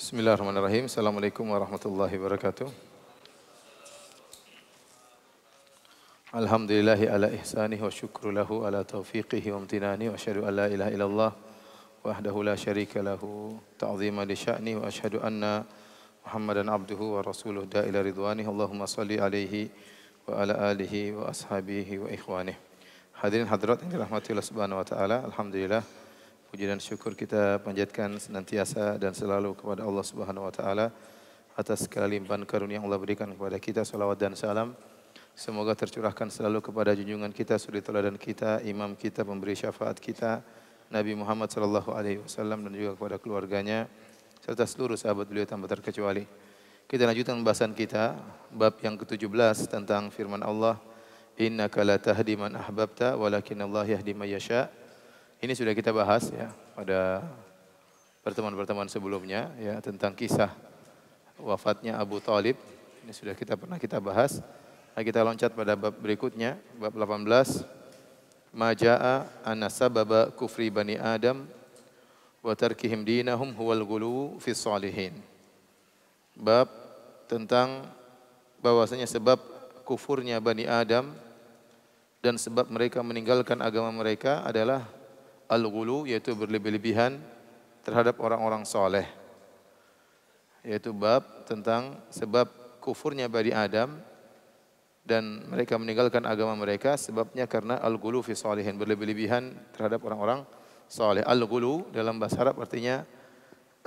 Bismillahirrahmanirrahim. Assalamualaikum warahmatullahi wabarakatuh. Alhamdulillahi ala ihsanihi wa syukru lahu ala taufiqihi wa amtinani wa asyhadu an la ilaha illallah wahdahu la syarika lahu ta'zima li sya'ni wa asyhadu anna Muhammadan abduhu wa rasuluh da ila ridwani Allahumma salli alaihi wa ala alihi wa ashabihi wa ikhwanihi Hadirin hadirat yang dirahmati Allah Subhanahu wa taala, alhamdulillah Puji dan syukur kita panjatkan senantiasa dan selalu kepada Allah Subhanahu wa taala atas segala limpahan karunia yang Allah berikan kepada kita salawat dan salam semoga tercurahkan selalu kepada junjungan kita suri teladan kita imam kita pemberi syafaat kita Nabi Muhammad sallallahu alaihi wasallam dan juga kepada keluarganya serta seluruh sahabat beliau tanpa terkecuali. Kita lanjutkan pembahasan kita bab yang ke-17 tentang firman Allah Inna la tahdi man ahbabta walakin Allah yahdi man ini sudah kita bahas ya pada pertemuan-pertemuan sebelumnya ya tentang kisah wafatnya Abu Talib. Ini sudah kita pernah kita bahas. Nah, kita loncat pada bab berikutnya, bab 18. Maja'a anasababa kufri bani Adam wa tarkihim dinahum huwal gulu fi salihin. Bab tentang bahwasanya sebab kufurnya Bani Adam dan sebab mereka meninggalkan agama mereka adalah al-ghulu yaitu berlebih-lebihan terhadap orang-orang soleh. Yaitu bab tentang sebab kufurnya Bani Adam dan mereka meninggalkan agama mereka sebabnya karena al-ghulu fi salihin berlebih-lebihan terhadap orang-orang soleh. Al-ghulu dalam bahasa Arab artinya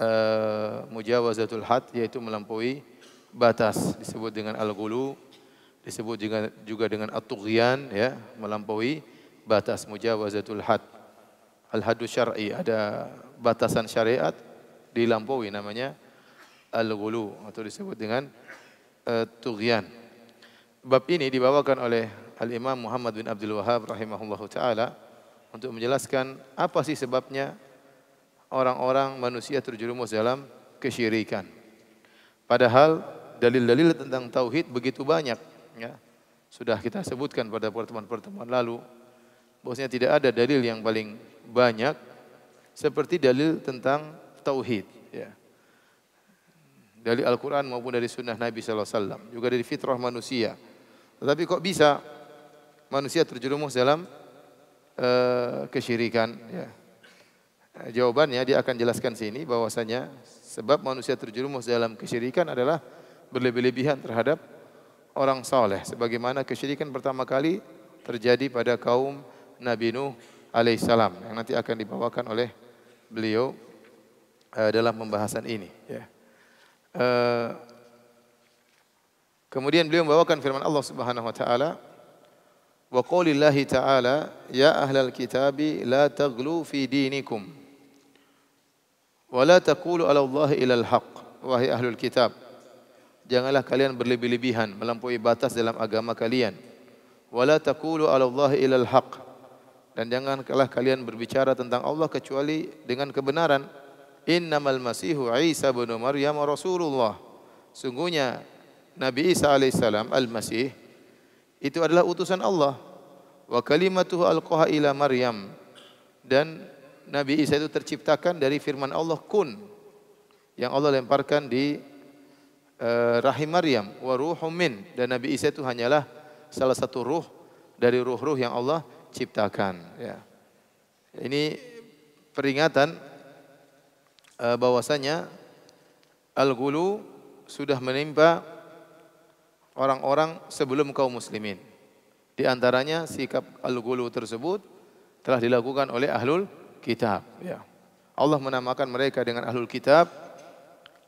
uh, mujawazatul had yaitu melampaui batas disebut dengan al-ghulu disebut juga, dengan at-tughyan ya melampaui batas mujawazatul had al-hadu syar'i, ada batasan syariat dilampaui namanya al-ghulu atau disebut dengan uh, tughyan. Bab ini dibawakan oleh Al-Imam Muhammad bin Abdul Wahab rahimahullahu taala untuk menjelaskan apa sih sebabnya orang-orang manusia terjerumus dalam kesyirikan. Padahal dalil-dalil tentang tauhid begitu banyak ya. Sudah kita sebutkan pada pertemuan-pertemuan lalu bahwasanya tidak ada dalil yang paling banyak seperti dalil tentang tauhid ya. Dari Al-Qur'an maupun dari sunnah Nabi sallallahu alaihi wasallam, juga dari fitrah manusia. Tetapi kok bisa manusia terjerumus dalam uh, kesyirikan ya. Eh, jawabannya dia akan jelaskan sini bahwasanya sebab manusia terjerumus dalam kesyirikan adalah berlebih-lebihan terhadap orang soleh. Sebagaimana kesyirikan pertama kali terjadi pada kaum Nabi Nuh alaihissalam yang nanti akan dibawakan oleh beliau uh, dalam pembahasan ini. Ya. Uh, kemudian beliau membawakan firman Allah Subhanahu wa taala wa qaulillahi ta'ala ya ahlal kitabi la taghlu fi dinikum wa la taqulu ala ila al haqq wahai ahlul kitab janganlah kalian berlebih-lebihan melampaui batas dalam agama kalian wa la taqulu ala ila al haqq dan janganlah kalian berbicara tentang Allah kecuali dengan kebenaran. Innamal Masihu Isa bin Maryam Rasulullah. Sungguhnya Nabi Isa alaihissalam Al-Masih itu adalah utusan Allah. Wa kalimatuhu al ila Maryam. Dan Nabi Isa itu terciptakan dari firman Allah kun yang Allah lemparkan di eh, rahim Maryam wa dan Nabi Isa itu hanyalah salah satu ruh dari ruh-ruh yang Allah ciptakan. Ya. Ini peringatan uh, bahwasanya al-ghulu sudah menimpa orang-orang sebelum kaum muslimin. Di antaranya sikap al-ghulu tersebut telah dilakukan oleh ahlul kitab. Ya. Allah menamakan mereka dengan ahlul kitab,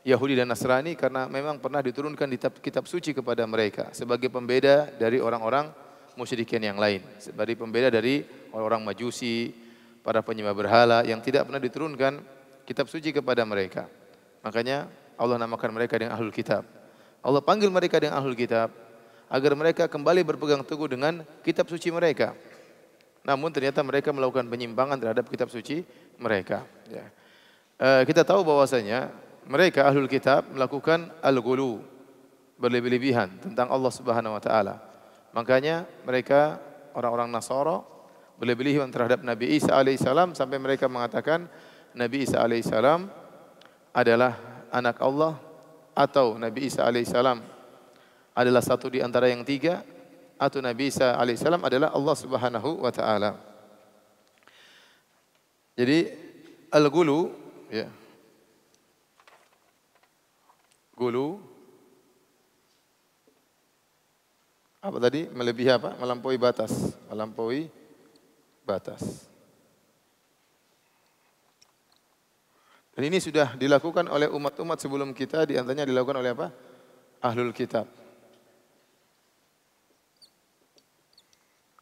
Yahudi dan Nasrani karena memang pernah diturunkan di kitab suci kepada mereka sebagai pembeda dari orang-orang musyrikin yang lain. Dari pembeda dari orang-orang majusi, para penyembah berhala yang tidak pernah diturunkan kitab suci kepada mereka. Makanya Allah namakan mereka dengan ahlul kitab. Allah panggil mereka dengan ahlul kitab agar mereka kembali berpegang teguh dengan kitab suci mereka. Namun ternyata mereka melakukan penyimpangan terhadap kitab suci mereka. Ya. E, kita tahu bahwasanya mereka ahlul kitab melakukan al-gulu berlebih-lebihan tentang Allah Subhanahu wa taala. Makanya mereka orang-orang Nasoro berlebih terhadap Nabi Isa alaihissalam sampai mereka mengatakan Nabi Isa alaihissalam adalah anak Allah atau Nabi Isa alaihissalam adalah satu di antara yang tiga atau Nabi Isa alaihissalam adalah Allah subhanahu wa taala. Jadi al gulu, ya. gulu apa tadi? Melebihi apa? Melampaui batas. Melampaui batas. Dan ini sudah dilakukan oleh umat-umat sebelum kita, di antaranya dilakukan oleh apa? Ahlul Kitab.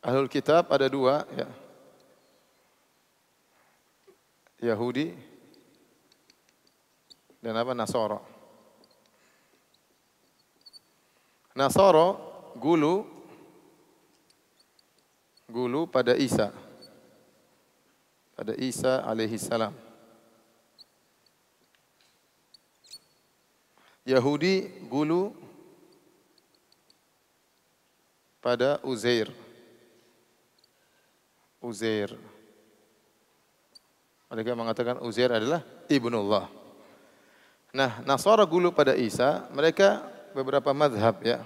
Ahlul Kitab ada dua, ya. Yahudi dan apa Nasoro. Nasoro gulu gulu pada Isa pada Isa alaihi salam Yahudi gulu pada Uzair Uzair mereka mengatakan Uzair adalah ibnullah Nah, Nasara gulu pada Isa, mereka beberapa madhab ya.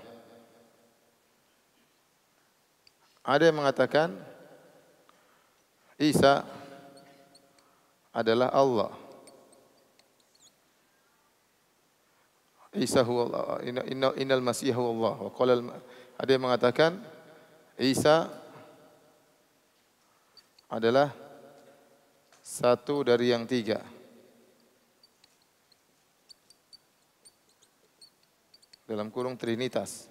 Ada yang mengatakan Isa adalah Allah. Isa huwa Allah. Inna, inna, innal Masih huwa Allah. ada yang mengatakan Isa adalah satu dari yang tiga. Dalam kurung Trinitas.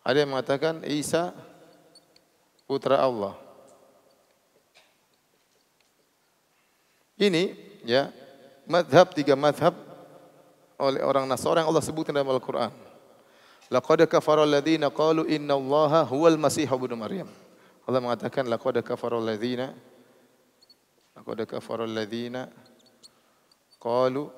Ada yang mengatakan Isa putra Allah. Ini ya madhab tiga madhab oleh orang Nasr yang Allah sebutkan dalam Al-Quran. Laqad kafara alladhina qalu inna allaha huwal masih ibnu Maryam. Allah mengatakan laqad kafara alladhina laqad kafara alladhina qalu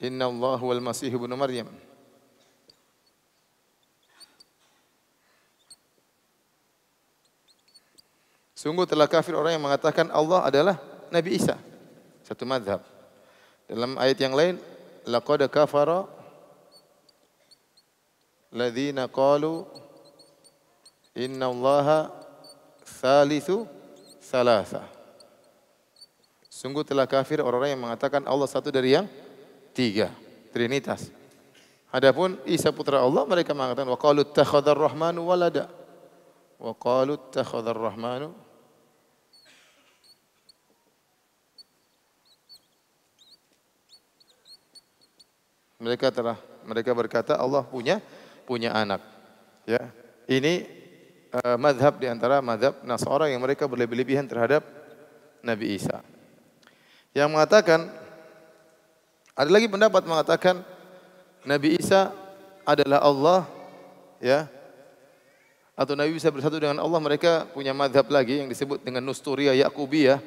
Inna Allah wal Masih ibnu Maryam. Sungguh telah kafir orang yang mengatakan Allah adalah Nabi Isa. Satu madhab. Dalam ayat yang lain, laqad kafara ladzina qalu inna allaha thalithu thalatha. Sungguh telah kafir orang-orang yang mengatakan Allah satu dari yang Tiga. Trinitas. Adapun Isa putra Allah mereka mengatakan wa qalu takhadar rahmanu walada. Wa qalu takhadar rahmanu Mereka telah mereka berkata Allah punya punya anak. Ya. Ini uh, madhab di antara madhab Nasara yang mereka berlebih-lebihan terhadap Nabi Isa. Yang mengatakan ada lagi pendapat mengatakan Nabi Isa adalah Allah ya atau Nabi Isa bersatu dengan Allah mereka punya madhab lagi yang disebut dengan Nusturia Yakubiyah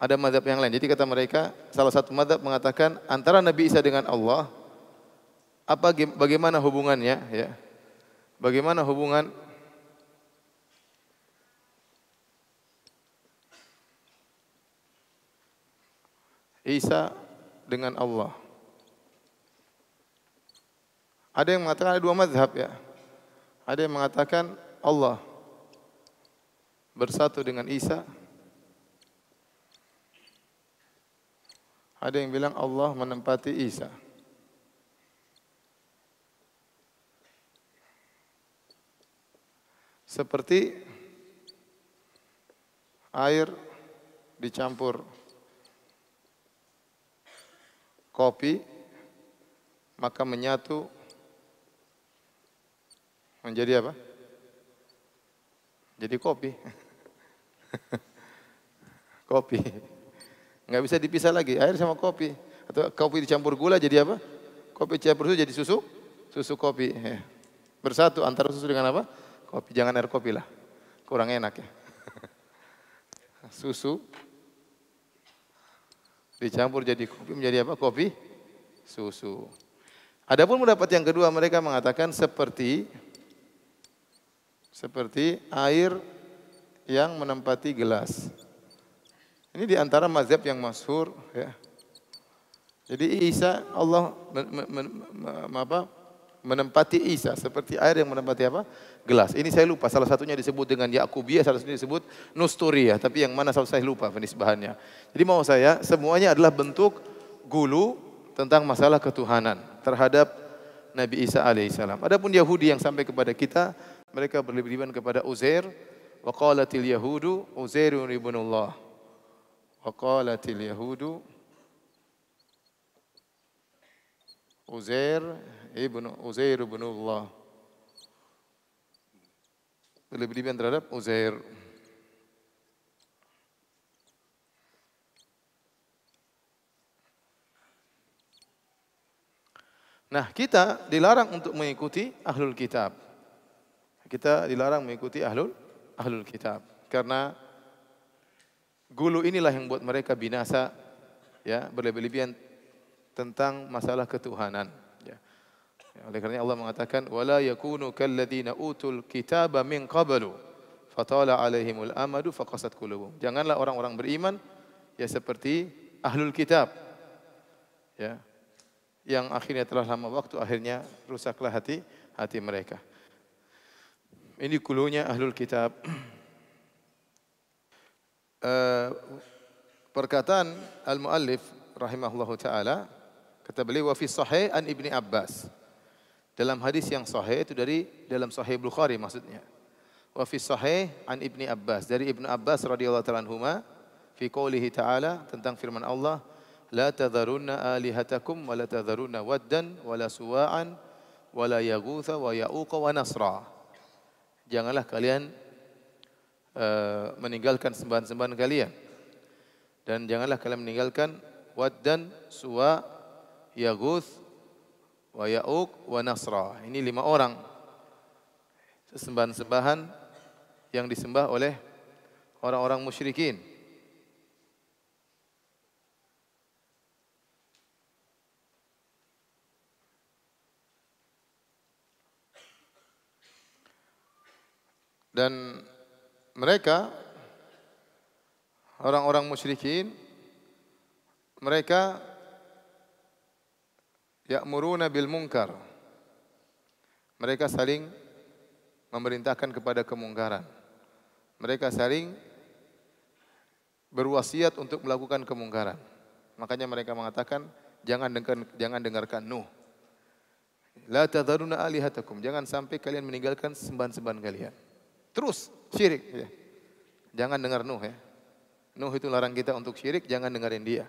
ada madhab yang lain jadi kata mereka salah satu madhab mengatakan antara Nabi Isa dengan Allah apa bagaimana hubungannya ya bagaimana hubungan Isa dengan Allah. Ada yang mengatakan ada dua mazhab ya. Ada yang mengatakan Allah bersatu dengan Isa. Ada yang bilang Allah menempati Isa. Seperti air dicampur kopi maka menyatu menjadi apa? Jadi kopi. kopi. Nggak bisa dipisah lagi, air sama kopi. Atau kopi dicampur gula jadi apa? Kopi dicampur susu jadi susu, susu kopi. Ya. Bersatu antara susu dengan apa? Kopi, jangan air kopi lah. Kurang enak ya. susu Dicampur jadi kopi menjadi apa? Kopi susu. Adapun pendapat yang kedua mereka mengatakan seperti seperti air yang menempati gelas. Ini diantara mazhab yang masyhur ya. Jadi Isa Allah me, me, me, apa menempati Isa seperti air yang menempati apa? gelas. Ini saya lupa salah satunya disebut dengan Yakubia, salah satunya disebut Nostoria tapi yang mana salah saya lupa bahannya Jadi mau saya semuanya adalah bentuk gulu tentang masalah ketuhanan terhadap Nabi Isa alaihissalam. Adapun Yahudi yang sampai kepada kita, mereka berlebihan kepada Uzair, wa qalatil yahudu Uzairun ibnullah. Wa qalatil yahudu Uzair Ibnu Uzair bin Allah. Berlebihan terhadap Uzair. Nah, kita dilarang untuk mengikuti ahlul kitab. Kita dilarang mengikuti ahlul ahlul kitab karena gulu inilah yang buat mereka binasa ya berlebihan tentang masalah ketuhanan. Ya, oleh kerana Allah mengatakan wala yakunu kalladzina utul kitaba min qablu fatala alaihimul amadu faqasat qulubuhum. Janganlah orang-orang beriman ya seperti ahlul kitab. Ya. Yang akhirnya telah lama waktu akhirnya rusaklah hati hati mereka. Ini kulunya ahlul kitab. Uh, perkataan al-muallif rahimahullahu taala kata beliau wa fi sahih an Ibni Abbas dalam hadis yang sahih itu dari dalam sahih Bukhari maksudnya. Wa fi sahih an Ibni Abbas dari Ibnu Abbas radhiyallahu taala anhuma fi qoulihi ta'ala tentang firman Allah la tadharunna alihatakum wa la tadharunna waddan wa la suwa'an wa la yaghutha wa ya'uqa wa nasra. Janganlah kalian uh, meninggalkan sembahan-sembahan kalian dan janganlah kalian meninggalkan Wad Suwa, Yaguth wa ya'uk wa Nasra. Ini lima orang. Sesembahan-sembahan yang disembah oleh orang-orang musyrikin. Dan mereka orang-orang musyrikin mereka ya'muruna bil munkar. Mereka saling memerintahkan kepada kemungkaran. Mereka saling berwasiat untuk melakukan kemungkaran. Makanya mereka mengatakan jangan dengarkan jangan dengarkan Nuh. La tadharuna alihatakum. Jangan sampai kalian meninggalkan sembahan-sembahan kalian. Terus syirik ya. Jangan dengar Nuh ya. Nuh itu larang kita untuk syirik, jangan dengarin dia.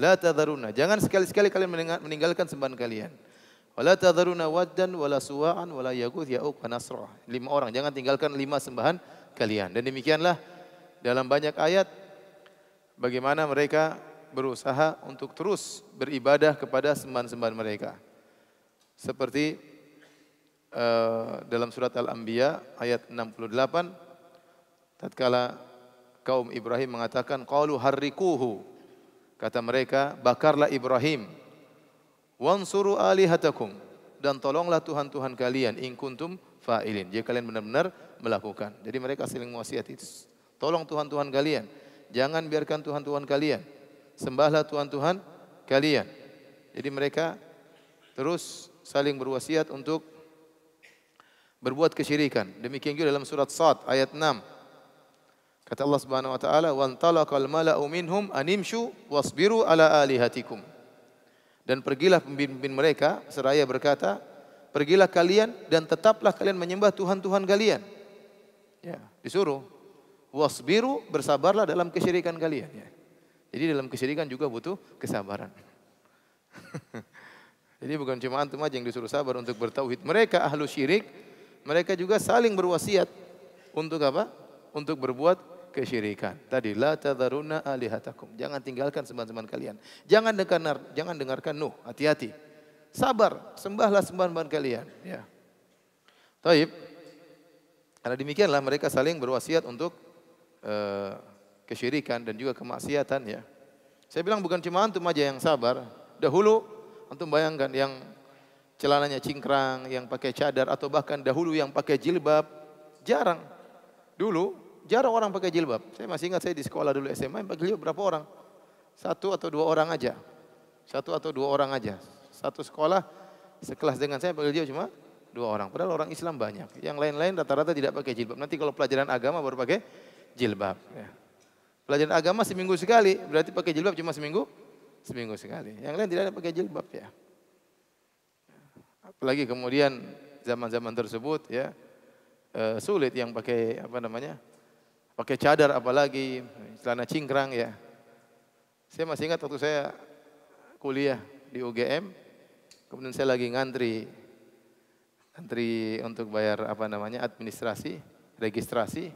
La tadharuna. Jangan sekali-sekali kalian meninggalkan sembahan kalian. Wala tadharuna waddan wala suwa'an wala yaguth ya'uq wa nasrah. Lima orang. Jangan tinggalkan lima sembahan kalian. Dan demikianlah dalam banyak ayat bagaimana mereka berusaha untuk terus beribadah kepada sembahan-sembahan mereka. Seperti uh, dalam surat Al-Anbiya ayat 68 tatkala kaum Ibrahim mengatakan qalu harrikuhu Kata mereka, bakarlah Ibrahim. Wansuru alihatakum. Dan tolonglah Tuhan-Tuhan kalian. In kuntum fa'ilin. Jika kalian benar-benar melakukan. Jadi mereka saling wasiat itu. Tolong Tuhan-Tuhan kalian. Jangan biarkan Tuhan-Tuhan kalian. Sembahlah Tuhan-Tuhan kalian. Jadi mereka terus saling berwasiat untuk berbuat kesyirikan. Demikian juga dalam surat Sad ayat 6. Kata Allah Subhanahu wa taala, "Wa antalaqal mala'u minhum animshu wasbiru ala alihatikum." Dan pergilah pemimpin mereka seraya berkata, "Pergilah kalian dan tetaplah kalian menyembah tuhan-tuhan kalian." Ya, disuruh wasbiru bersabarlah dalam kesyirikan kalian ya. Jadi dalam kesyirikan juga butuh kesabaran. Jadi bukan cuma antum aja yang disuruh sabar untuk bertauhid. Mereka ahlu syirik, mereka juga saling berwasiat untuk apa? Untuk berbuat kesyirikan. Tadi la tadharuna alihatakum. Jangan tinggalkan sembahan-sembahan kalian. Jangan dengar jangan dengarkan Nuh. Hati-hati. Sabar, sembahlah sembahan-sembahan kalian, ya. Taib. Karena demikianlah mereka saling berwasiat untuk uh, kesyirikan dan juga kemaksiatan ya. Saya bilang bukan cuma antum aja yang sabar. Dahulu antum bayangkan yang celananya cingkrang, yang pakai cadar atau bahkan dahulu yang pakai jilbab jarang. Dulu Jarang orang pakai jilbab. Saya masih ingat saya di sekolah dulu SMA yang pakai jilbab berapa orang? Satu atau dua orang aja. Satu atau dua orang aja. Satu sekolah sekelas dengan saya pakai jilbab cuma dua orang. Padahal orang Islam banyak. Yang lain-lain rata-rata tidak pakai jilbab. Nanti kalau pelajaran agama baru pakai jilbab. Ya. Pelajaran agama seminggu sekali. Berarti pakai jilbab cuma seminggu? Seminggu sekali. Yang lain tidak ada pakai jilbab ya. Apalagi kemudian zaman-zaman tersebut ya. Uh, sulit yang pakai apa namanya? pakai cadar apalagi celana cingkrang ya. Saya masih ingat waktu saya kuliah di UGM, kemudian saya lagi ngantri ngantri untuk bayar apa namanya administrasi, registrasi.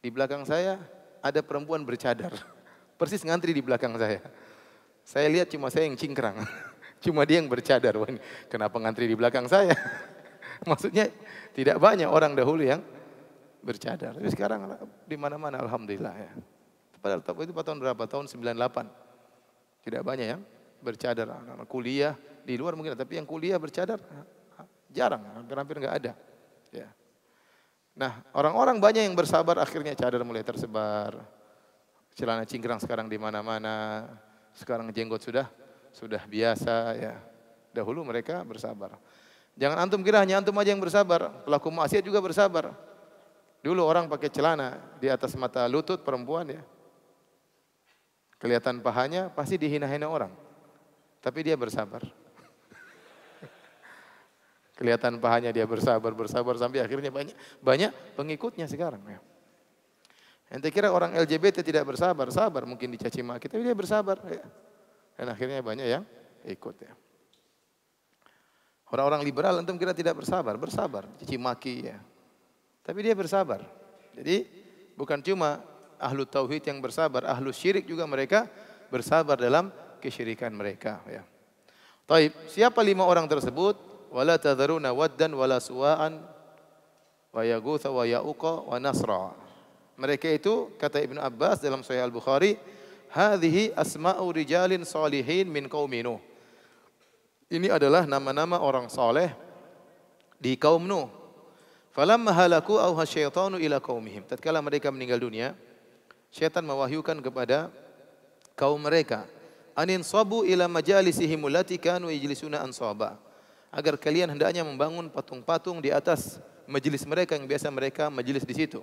Di belakang saya ada perempuan bercadar. Persis ngantri di belakang saya. Saya lihat cuma saya yang cingkrang. Cuma dia yang bercadar. kenapa ngantri di belakang saya? Maksudnya tidak banyak orang dahulu yang bercadar. Tapi sekarang di mana-mana alhamdulillah ya. Padahal itu pada tahun berapa? Tahun 98. Tidak banyak yang bercadar. anak kuliah di luar mungkin, tapi yang kuliah bercadar jarang, hampir-hampir enggak ada. Ya. Nah, orang-orang banyak yang bersabar akhirnya cadar mulai tersebar. Celana cingkrang sekarang di mana-mana. Sekarang jenggot sudah sudah biasa ya. Dahulu mereka bersabar. Jangan antum kira hanya antum aja yang bersabar, pelaku maksiat juga bersabar. Dulu orang pakai celana di atas mata lutut perempuan ya. Kelihatan pahanya pasti dihina-hina orang. Tapi dia bersabar. Kelihatan pahanya dia bersabar, bersabar sampai akhirnya banyak banyak pengikutnya sekarang ya. Ente kira orang LGBT tidak bersabar, sabar mungkin dicaci maki, tapi dia bersabar ya. Dan akhirnya banyak yang ikut ya. Orang-orang liberal antum kira tidak bersabar, bersabar, dicaci maki ya, tapi dia bersabar. Jadi bukan cuma ahlu tauhid yang bersabar, ahlu syirik juga mereka bersabar dalam kesyirikan mereka. Ya. Taib, siapa lima orang tersebut? Wala tadharuna waddan wala suwa'an wa yagutha wa ya'uqa wa nasra. Mereka itu kata Ibn Abbas dalam Sahih Al-Bukhari, hadhi asma'u rijalin salihin min qaumi Ini adalah nama-nama orang saleh di kaum Nuh. Falamma halaku auha syaitanu ila qaumihim. Tatkala mereka meninggal dunia, syaitan mewahyukan kepada kaum mereka, anin sabu ila majalisihim allati kanu yajlisuna ansaba. Agar kalian hendaknya membangun patung-patung di atas majelis mereka yang biasa mereka majelis di situ.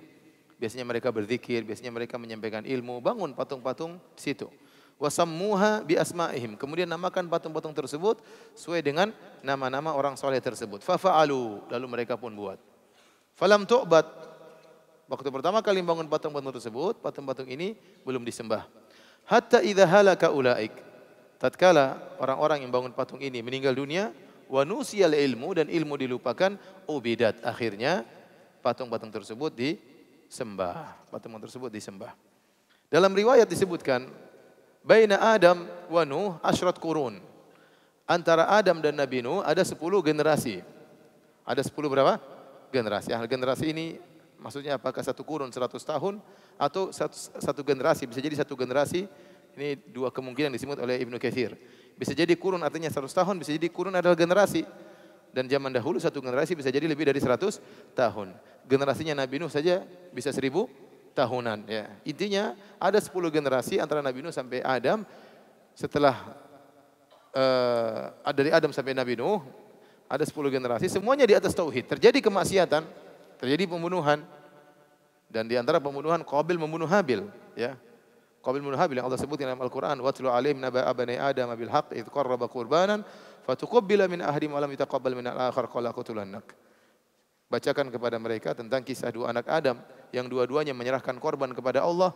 Biasanya mereka berzikir, biasanya mereka menyampaikan ilmu, bangun patung-patung di situ. Wasammuha bi asma'ihim. Kemudian namakan patung-patung tersebut sesuai dengan nama-nama orang soleh tersebut. Fafa'alu. Lalu mereka pun buat. Falam tu'bat. Waktu pertama kali bangun patung-patung tersebut, patung-patung ini belum disembah. Hatta idha halaka ulaik. Tatkala orang-orang yang bangun patung ini meninggal dunia, wa nusiyal ilmu dan ilmu dilupakan, ubidat. Akhirnya patung-patung tersebut disembah. Patung tersebut disembah. Dalam riwayat disebutkan, Baina Adam wa Nuh asyrat kurun. Antara Adam dan Nabi Nuh ada sepuluh generasi. Ada sepuluh berapa? generasi. hal generasi ini maksudnya apakah satu kurun 100 tahun atau satu, satu generasi? Bisa jadi satu generasi ini dua kemungkinan disebut oleh Ibnu Katsir. Bisa jadi kurun artinya 100 tahun, bisa jadi kurun adalah generasi. Dan zaman dahulu satu generasi bisa jadi lebih dari 100 tahun. Generasinya Nabi Nuh saja bisa 1000 tahunan ya. Intinya ada 10 generasi antara Nabi Nuh sampai Adam. Setelah uh, dari Adam sampai Nabi Nuh ada 10 generasi, semuanya di atas tauhid. Terjadi kemaksiatan, terjadi pembunuhan, dan di antara pembunuhan Qabil membunuh Habil, ya. Qabil membunuh Habil yang Allah sebutkan dalam Al-Qur'an, "Watlu 'alaihim naba abani Adam bil haqq id qarraba qurbanan fatuqabbila min ahadihim wa lam yataqabbal min al-akhar qala qutulannak." Bacakan kepada mereka tentang kisah dua anak Adam yang dua-duanya menyerahkan korban kepada Allah.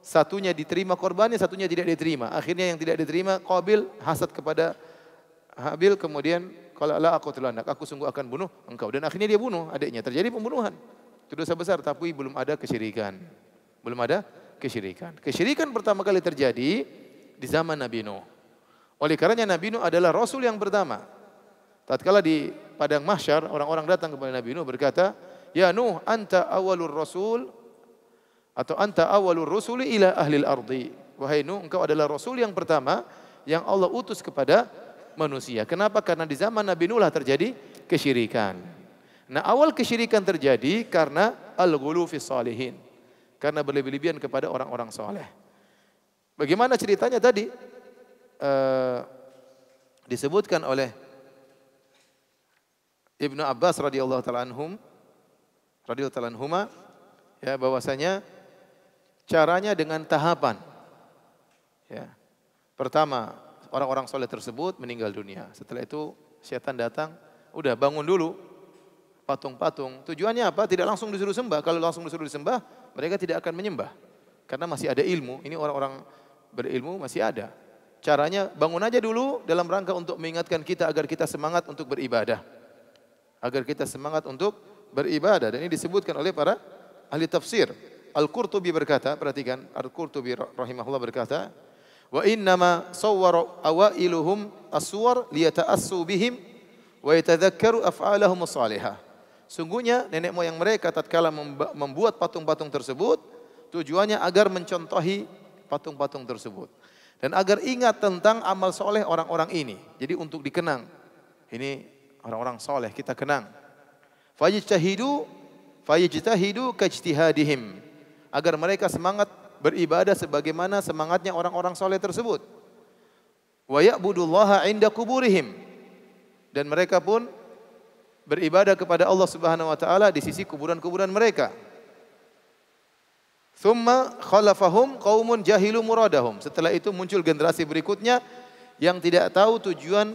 Satunya diterima korbannya, satunya tidak diterima. Akhirnya yang tidak diterima Qabil hasad kepada Habil kemudian kalau Allah aku telah anak, aku sungguh akan bunuh engkau. Dan akhirnya dia bunuh adiknya. Terjadi pembunuhan. Itu dosa besar, tapi belum ada kesyirikan. Belum ada kesyirikan. Kesyirikan pertama kali terjadi di zaman Nabi Nuh. Oleh karenanya Nabi Nuh adalah Rasul yang pertama. Tatkala di Padang Mahsyar, orang-orang datang kepada Nabi Nuh berkata, Ya Nuh, anta awalur rasul atau anta awalur rusuli ila ahlil ardi. Wahai Nuh, engkau adalah Rasul yang pertama yang Allah utus kepada manusia. Kenapa? Karena di zaman Nabi Nuh lah terjadi kesyirikan. Nah, awal kesyirikan terjadi karena al-ghulu fi salihin. Karena berlebih-lebihan kepada orang-orang soleh. Bagaimana ceritanya tadi? Uh, disebutkan oleh Ibnu Abbas radhiyallahu taala anhum radhiyallahu taala anhuma ya bahwasanya caranya dengan tahapan. Ya. Pertama, orang-orang soleh tersebut meninggal dunia. Setelah itu setan datang, udah bangun dulu patung-patung. Tujuannya apa? Tidak langsung disuruh sembah. Kalau langsung disuruh disembah, mereka tidak akan menyembah. Karena masih ada ilmu. Ini orang-orang berilmu masih ada. Caranya bangun aja dulu dalam rangka untuk mengingatkan kita agar kita semangat untuk beribadah. Agar kita semangat untuk beribadah. Dan ini disebutkan oleh para ahli tafsir. Al-Qurtubi berkata, perhatikan, Al-Qurtubi rahimahullah berkata, Wa innama sawwara awailuhum aswar liyata'assu bihim wa yatadhakkaru af'alahum salihah. Sungguhnya nenek moyang mereka tatkala membuat patung-patung tersebut tujuannya agar mencontohi patung-patung tersebut dan agar ingat tentang amal soleh orang-orang ini. Jadi untuk dikenang. Ini orang-orang soleh kita kenang. Fajitahidu, fajitahidu kajtihadihim agar mereka semangat beribadah sebagaimana semangatnya orang-orang soleh tersebut. Wa ya'budullaha inda kuburihim. Dan mereka pun beribadah kepada Allah Subhanahu wa taala di sisi kuburan-kuburan mereka. Thumma khalafahum qaumun jahilu muradahum. Setelah itu muncul generasi berikutnya yang tidak tahu tujuan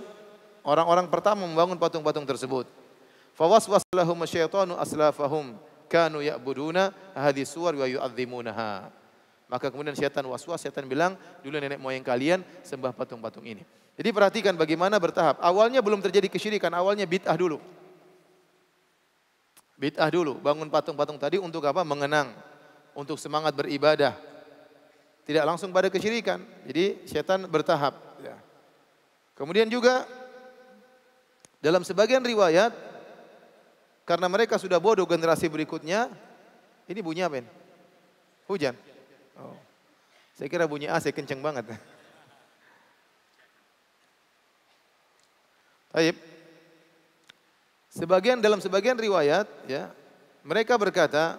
orang-orang pertama membangun patung-patung tersebut. Fawaswasalahum syaitanu aslafahum kanu ya'buduna hadhihi suwar wa yu'adzimunaha. Maka kemudian setan waswas, setan bilang, dulu nenek moyang kalian sembah patung-patung ini. Jadi perhatikan bagaimana bertahap. Awalnya belum terjadi kesyirikan, awalnya bid'ah dulu. Bid'ah dulu, bangun patung-patung tadi untuk apa? Mengenang, untuk semangat beribadah. Tidak langsung pada kesyirikan. Jadi setan bertahap. Ya. Kemudian juga dalam sebagian riwayat, karena mereka sudah bodoh generasi berikutnya, ini bunyi apa ini? Hujan. Saya kira bunyi AC kenceng banget. Baik. Sebagian dalam sebagian riwayat ya, mereka berkata,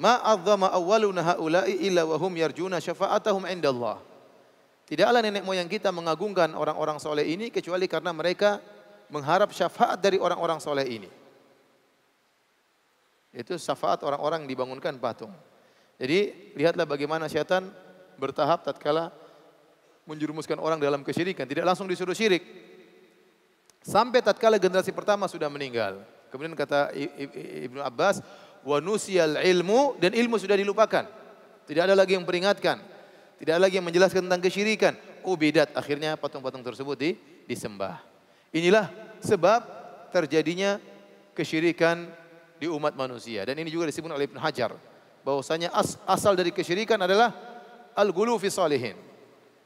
"Ma azzama awwaluna haula'i illa wa hum yarjuna syafa'atahum indallah." Tidaklah nenek moyang kita mengagungkan orang-orang soleh ini kecuali karena mereka mengharap syafaat dari orang-orang soleh ini. Itu syafaat orang-orang dibangunkan patung. Jadi lihatlah bagaimana syaitan bertahap tatkala menjerumuskan orang dalam kesyirikan, tidak langsung disuruh syirik. Sampai tatkala generasi pertama sudah meninggal. Kemudian kata Ibnu Abbas, wa nusiyal ilmu dan ilmu sudah dilupakan. Tidak ada lagi yang peringatkan, tidak ada lagi yang menjelaskan tentang kesyirikan. Ubidat akhirnya patung-patung tersebut di, disembah. Inilah sebab terjadinya kesyirikan di umat manusia dan ini juga disebut oleh Ibnu Hajar bahwasanya as, asal dari kesyirikan adalah al-gulu fi salihin.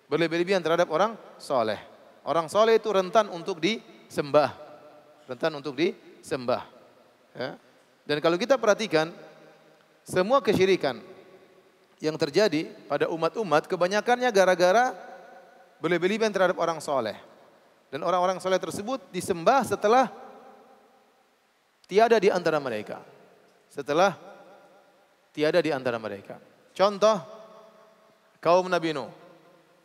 berlebih terhadap orang soleh. Orang soleh itu rentan untuk disembah. Rentan untuk disembah. Ya. Dan kalau kita perhatikan, semua kesyirikan yang terjadi pada umat-umat kebanyakannya gara-gara berlebih-lebihan terhadap orang soleh. Dan orang-orang soleh tersebut disembah setelah tiada di antara mereka. Setelah tiada di antara mereka. Contoh kaum Nabi Nuh.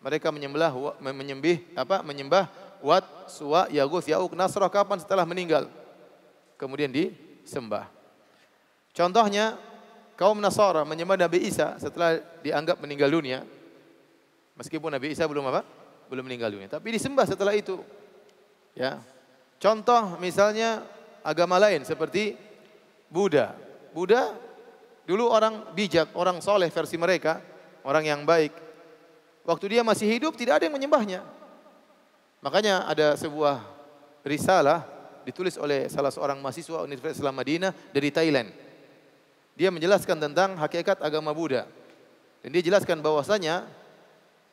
Mereka menyembah menyembih apa? Menyembah Wat, Suwa, Yaguth, Yauk, Nasrah kapan setelah meninggal. Kemudian disembah. Contohnya kaum Nasara menyembah Nabi Isa setelah dianggap meninggal dunia. Meskipun Nabi Isa belum apa? Belum meninggal dunia, tapi disembah setelah itu. Ya. Contoh misalnya agama lain seperti Buddha. Buddha dulu orang bijak, orang soleh versi mereka, orang yang baik. Waktu dia masih hidup tidak ada yang menyembahnya. Makanya ada sebuah risalah ditulis oleh salah seorang mahasiswa Universitas Islam Madinah dari Thailand. Dia menjelaskan tentang hakikat agama Buddha. Dan dia jelaskan bahwasanya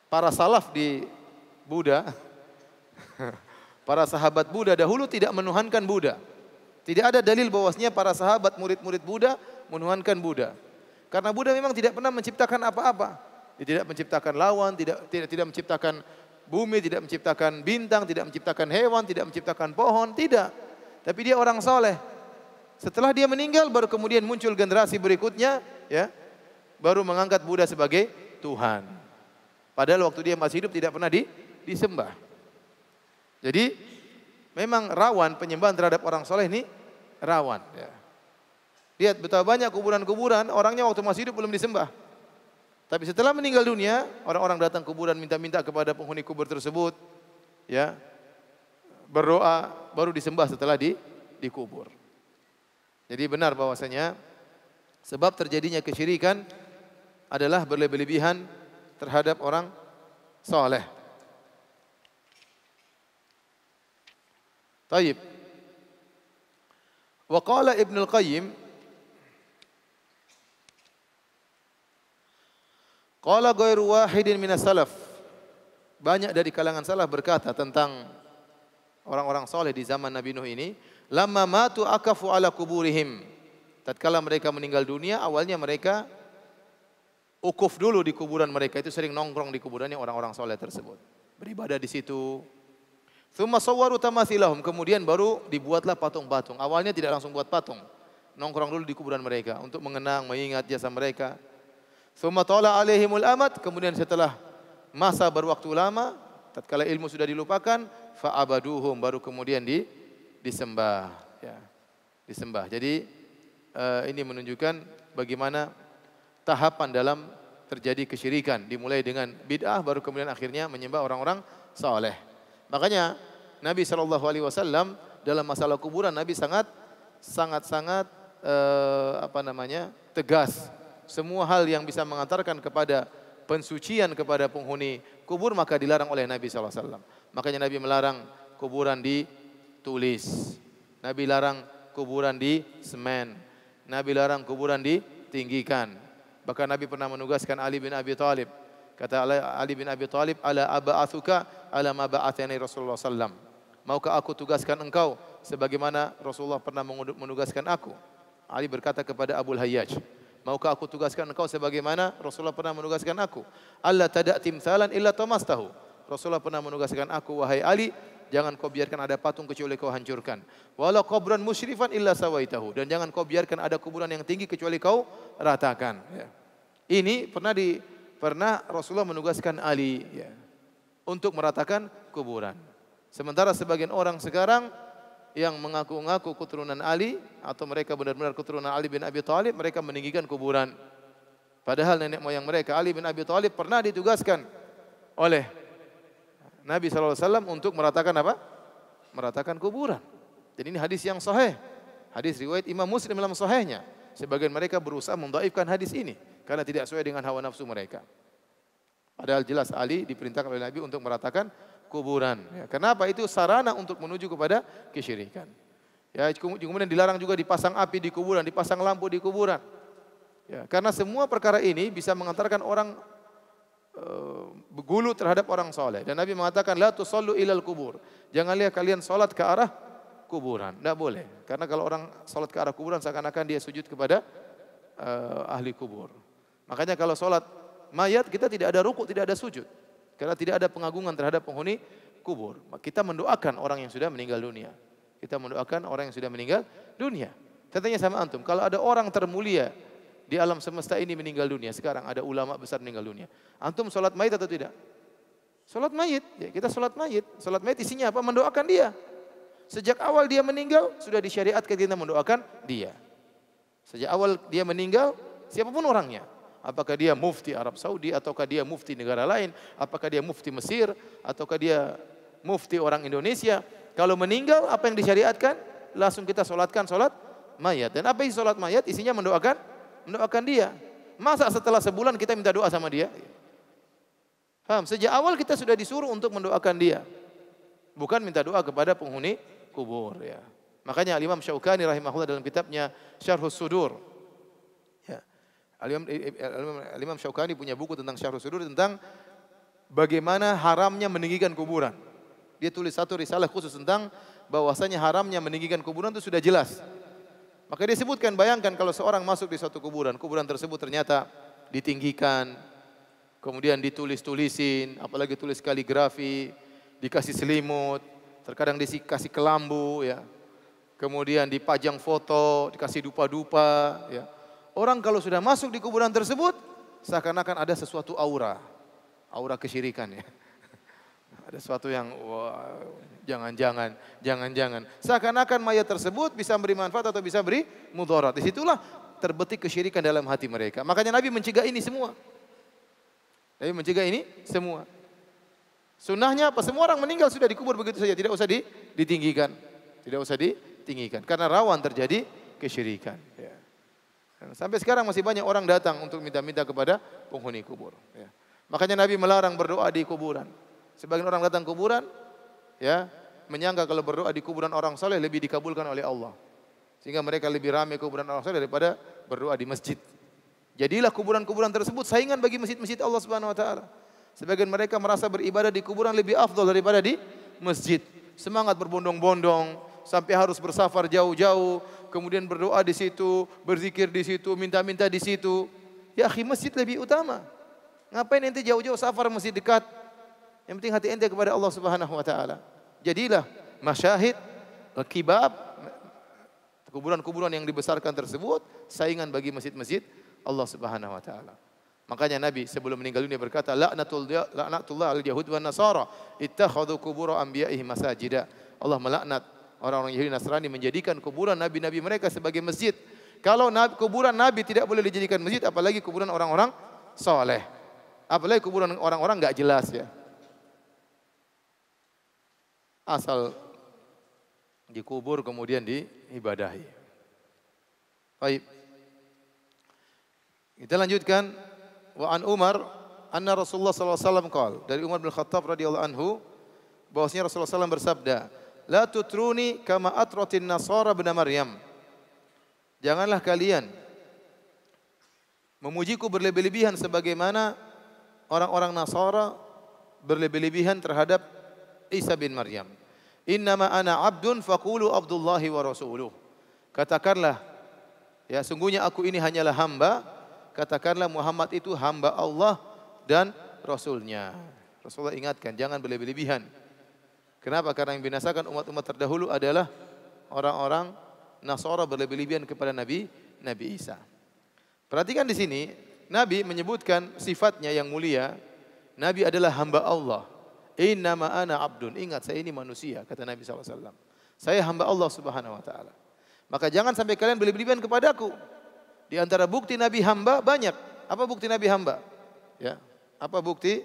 para salaf di Buddha, para sahabat Buddha dahulu tidak menuhankan Buddha. Tidak ada dalil bahwasanya para sahabat murid-murid Buddha menuhankan Buddha. Karena Buddha memang tidak pernah menciptakan apa-apa. Dia tidak menciptakan lawan, tidak tidak tidak menciptakan bumi, tidak menciptakan bintang, tidak menciptakan hewan, tidak menciptakan pohon, tidak. Tapi dia orang soleh. Setelah dia meninggal baru kemudian muncul generasi berikutnya, ya, baru mengangkat Buddha sebagai Tuhan. Padahal waktu dia masih hidup tidak pernah di, disembah. Jadi memang rawan penyembahan terhadap orang soleh ini rawan. Ya. Lihat betapa banyak kuburan-kuburan orangnya waktu masih hidup belum disembah. Tapi setelah meninggal dunia, orang-orang datang kuburan minta-minta kepada penghuni kubur tersebut, ya. Berdoa baru disembah setelah di dikubur. Jadi benar bahwasanya sebab terjadinya kesyirikan adalah berlebih-lebihan terhadap orang soleh. Taib. Wa qala Ibnu Al-Qayyim Qala ghairu wahidin minas salaf. Banyak dari kalangan salaf berkata tentang orang-orang soleh di zaman Nabi Nuh ini, lama matu akafu ala kuburihim. Tatkala mereka meninggal dunia, awalnya mereka ukuf dulu di kuburan mereka. Itu sering nongkrong di kuburannya orang-orang soleh tersebut. Beribadah di situ. Thumma sawwaru tamathilahum. Kemudian baru dibuatlah patung-patung. Awalnya tidak langsung buat patung. Nongkrong dulu di kuburan mereka untuk mengenang, mengingat jasa mereka. Thumma ta'ala alaihimul amat. Kemudian setelah masa berwaktu lama, tatkala ilmu sudah dilupakan, fa'abaduhum. Baru kemudian di, disembah. Ya. Disembah. Jadi uh, ini menunjukkan bagaimana tahapan dalam terjadi kesyirikan. Dimulai dengan bid'ah, baru kemudian akhirnya menyembah orang-orang soleh. Makanya Nabi SAW dalam masalah kuburan Nabi sangat sangat sangat uh, apa namanya tegas semua hal yang bisa mengantarkan kepada pensucian kepada penghuni kubur maka dilarang oleh Nabi SAW. Makanya Nabi melarang kuburan ditulis. Nabi larang kuburan di semen. Nabi larang kuburan di tinggikan. Bahkan Nabi pernah menugaskan Ali bin Abi Thalib. Kata Ali bin Abi Thalib, "Ala athuka ala ma ba'athani Rasulullah sallam." Maukah aku tugaskan engkau sebagaimana Rasulullah pernah menugaskan aku? Ali berkata kepada Abu Hayyaj, Maukah aku tugaskan engkau sebagaimana Rasulullah pernah menugaskan aku? Allah tidak timsalan illa Thomas tahu. Rasulullah pernah menugaskan aku, wahai Ali, jangan kau biarkan ada patung kecuali kau hancurkan. Walau kuburan musyrifan illa sawaitahu. Dan jangan kau biarkan ada kuburan yang tinggi kecuali kau ratakan. Ya. Ini pernah di pernah Rasulullah menugaskan Ali ya, untuk meratakan kuburan. Sementara sebagian orang sekarang yang mengaku-ngaku keturunan Ali atau mereka benar-benar keturunan Ali bin Abi Thalib, mereka meninggikan kuburan. Padahal nenek moyang mereka Ali bin Abi Thalib pernah ditugaskan oleh Nabi Alaihi Wasallam untuk meratakan apa? Meratakan kuburan. jadi ini hadis yang sahih. Hadis riwayat Imam Muslim dalam sahihnya. Sebagian mereka berusaha mendhaifkan hadis ini karena tidak sesuai dengan hawa nafsu mereka. Padahal jelas Ali diperintahkan oleh Nabi untuk meratakan kuburan. Ya, kenapa? Itu sarana untuk menuju kepada kesyirikan. Ya, kemudian dilarang juga dipasang api di kuburan, dipasang lampu di kuburan. Ya, karena semua perkara ini bisa mengantarkan orang e, eh, begulu terhadap orang soleh. Dan Nabi mengatakan, La tusallu ilal kubur. Janganlah kalian sholat ke arah kuburan. Tidak boleh. Karena kalau orang sholat ke arah kuburan, seakan-akan dia sujud kepada e, ahli kubur. Makanya kalau sholat mayat, kita tidak ada ruku, tidak ada sujud. Karena tidak ada pengagungan terhadap penghuni kubur. Kita mendoakan orang yang sudah meninggal dunia. Kita mendoakan orang yang sudah meninggal dunia. Tentunya sama antum. Kalau ada orang termulia di alam semesta ini meninggal dunia, sekarang ada ulama besar meninggal dunia. Antum sholat mayit atau tidak? Sholat mayit. Ya, kita sholat mayit. Sholat mayit isinya apa? Mendoakan dia. Sejak awal dia meninggal, sudah disyariatkan kita mendoakan dia. Sejak awal dia meninggal, siapapun orangnya. Apakah dia mufti Arab Saudi ataukah dia mufti negara lain? Apakah dia mufti Mesir ataukah dia mufti orang Indonesia? Kalau meninggal apa yang disyariatkan? Langsung kita solatkan solat mayat. Dan apa isi solat mayat? Isinya mendoakan mendoakan dia. Masa setelah sebulan kita minta doa sama dia? Faham? Sejak awal kita sudah disuruh untuk mendoakan dia. Bukan minta doa kepada penghuni kubur ya. Makanya Al Imam Syaukani rahimahullah dalam kitabnya Syarhus Sudur Eh, eh, Al-Imam, Syaukani punya buku tentang Syahrul Sudur tentang bagaimana haramnya meninggikan kuburan. Dia tulis satu risalah khusus tentang bahwasanya haramnya meninggikan kuburan itu sudah jelas. Maka dia sebutkan, bayangkan kalau seorang masuk di suatu kuburan, kuburan tersebut ternyata ditinggikan, kemudian ditulis-tulisin, apalagi tulis kaligrafi, dikasih selimut, terkadang dikasih kelambu, ya. kemudian dipajang foto, dikasih dupa-dupa, ya. Orang kalau sudah masuk di kuburan tersebut, seakan-akan ada sesuatu aura. Aura kesyirikan ya. Ada sesuatu yang jangan-jangan, jangan-jangan. Seakan-akan mayat tersebut bisa beri manfaat atau bisa beri mudarat. Disitulah terbetik kesyirikan dalam hati mereka. Makanya Nabi mencegah ini semua. Nabi mencegah ini semua. Sunnahnya apa? Semua orang meninggal sudah dikubur begitu saja, tidak usah ditinggikan. Tidak usah ditinggikan karena rawan terjadi kesyirikan. Ya. Sampai sekarang masih banyak orang datang untuk minta-minta kepada penghuni kubur. Ya. Makanya Nabi melarang berdoa di kuburan. Sebagian orang datang kuburan, ya menyangka kalau berdoa di kuburan orang soleh lebih dikabulkan oleh Allah. Sehingga mereka lebih ramai kuburan orang soleh daripada berdoa di masjid. Jadilah kuburan-kuburan tersebut saingan bagi masjid-masjid Allah Subhanahu wa taala. Sebagian mereka merasa beribadah di kuburan lebih afdol daripada di masjid. Semangat berbondong-bondong sampai harus bersafar jauh-jauh, kemudian berdoa di situ, berzikir di situ, minta-minta di situ. Ya, akhi masjid lebih utama. Ngapain ente jauh-jauh safar masjid dekat? Yang penting hati ente kepada Allah Subhanahu wa taala. Jadilah masyahid, kibab, kuburan-kuburan yang dibesarkan tersebut saingan bagi masjid-masjid Allah Subhanahu wa taala. Makanya Nabi sebelum meninggal dunia berkata, "Laknatul laknatullah al-yahud wan nasara ittakhadhu qubur anbiya'ihim masajida." Allah melaknat orang-orang Yahudi Nasrani menjadikan kuburan nabi-nabi mereka sebagai masjid. Kalau kuburan nabi tidak boleh dijadikan masjid, apalagi kuburan orang-orang soleh. Apalagi kuburan orang-orang nggak jelas ya. Asal dikubur kemudian diibadahi. Baik. Kita lanjutkan wa an Umar anna Rasulullah sallallahu alaihi wasallam qaal dari Umar bin Khattab radhiyallahu anhu bahwasanya Rasulullah SAW bersabda La tutruni kama atratin nasara bin Maryam. Janganlah kalian memujiku berlebih-lebihan sebagaimana orang-orang Nasara berlebih-lebihan terhadap Isa bin Maryam. Innama ana abdun faqulu abdullahi wa rasuluh. Katakanlah ya sungguhnya aku ini hanyalah hamba, katakanlah Muhammad itu hamba Allah dan rasulnya. Rasulullah ingatkan jangan berlebih-lebihan. Kenapa? Karena yang binasakan umat-umat terdahulu adalah orang-orang Nasara berlebih-lebihan kepada Nabi Nabi Isa. Perhatikan di sini, Nabi menyebutkan sifatnya yang mulia. Nabi adalah hamba Allah. Inna ana abdun. Ingat, saya ini manusia, kata Nabi SAW. Saya hamba Allah Subhanahu Wa Taala. Maka jangan sampai kalian berlebih-lebihan kepadaku. Di antara bukti Nabi hamba banyak. Apa bukti Nabi hamba? Ya. Apa bukti?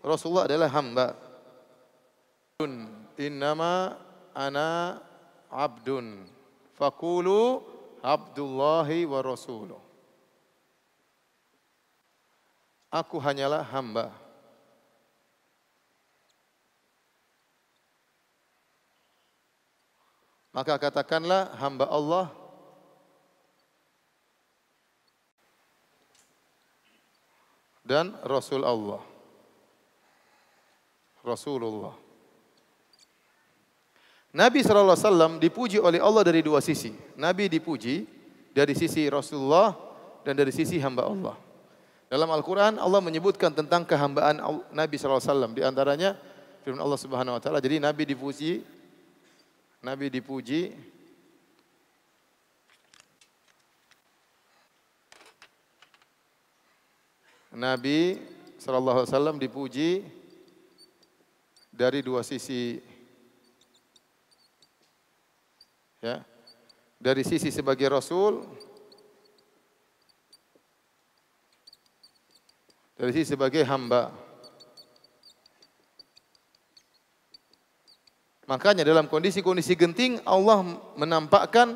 Rasulullah adalah hamba abdun innama ana abdun fakulu abdullahi wa rasuluh aku hanyalah hamba maka katakanlah hamba Allah dan Rasul Allah Rasulullah Nabi SAW dipuji oleh Allah dari dua sisi. Nabi dipuji dari sisi Rasulullah dan dari sisi hamba Allah. Dalam Al-Quran Allah menyebutkan tentang kehambaan Nabi SAW. Di antaranya firman Allah Subhanahu Wa Taala. Jadi Nabi dipuji, Nabi dipuji Nabi sallallahu dipuji dari dua sisi Ya. Dari sisi sebagai rasul dari sisi sebagai hamba. Makanya dalam kondisi-kondisi genting Allah menampakkan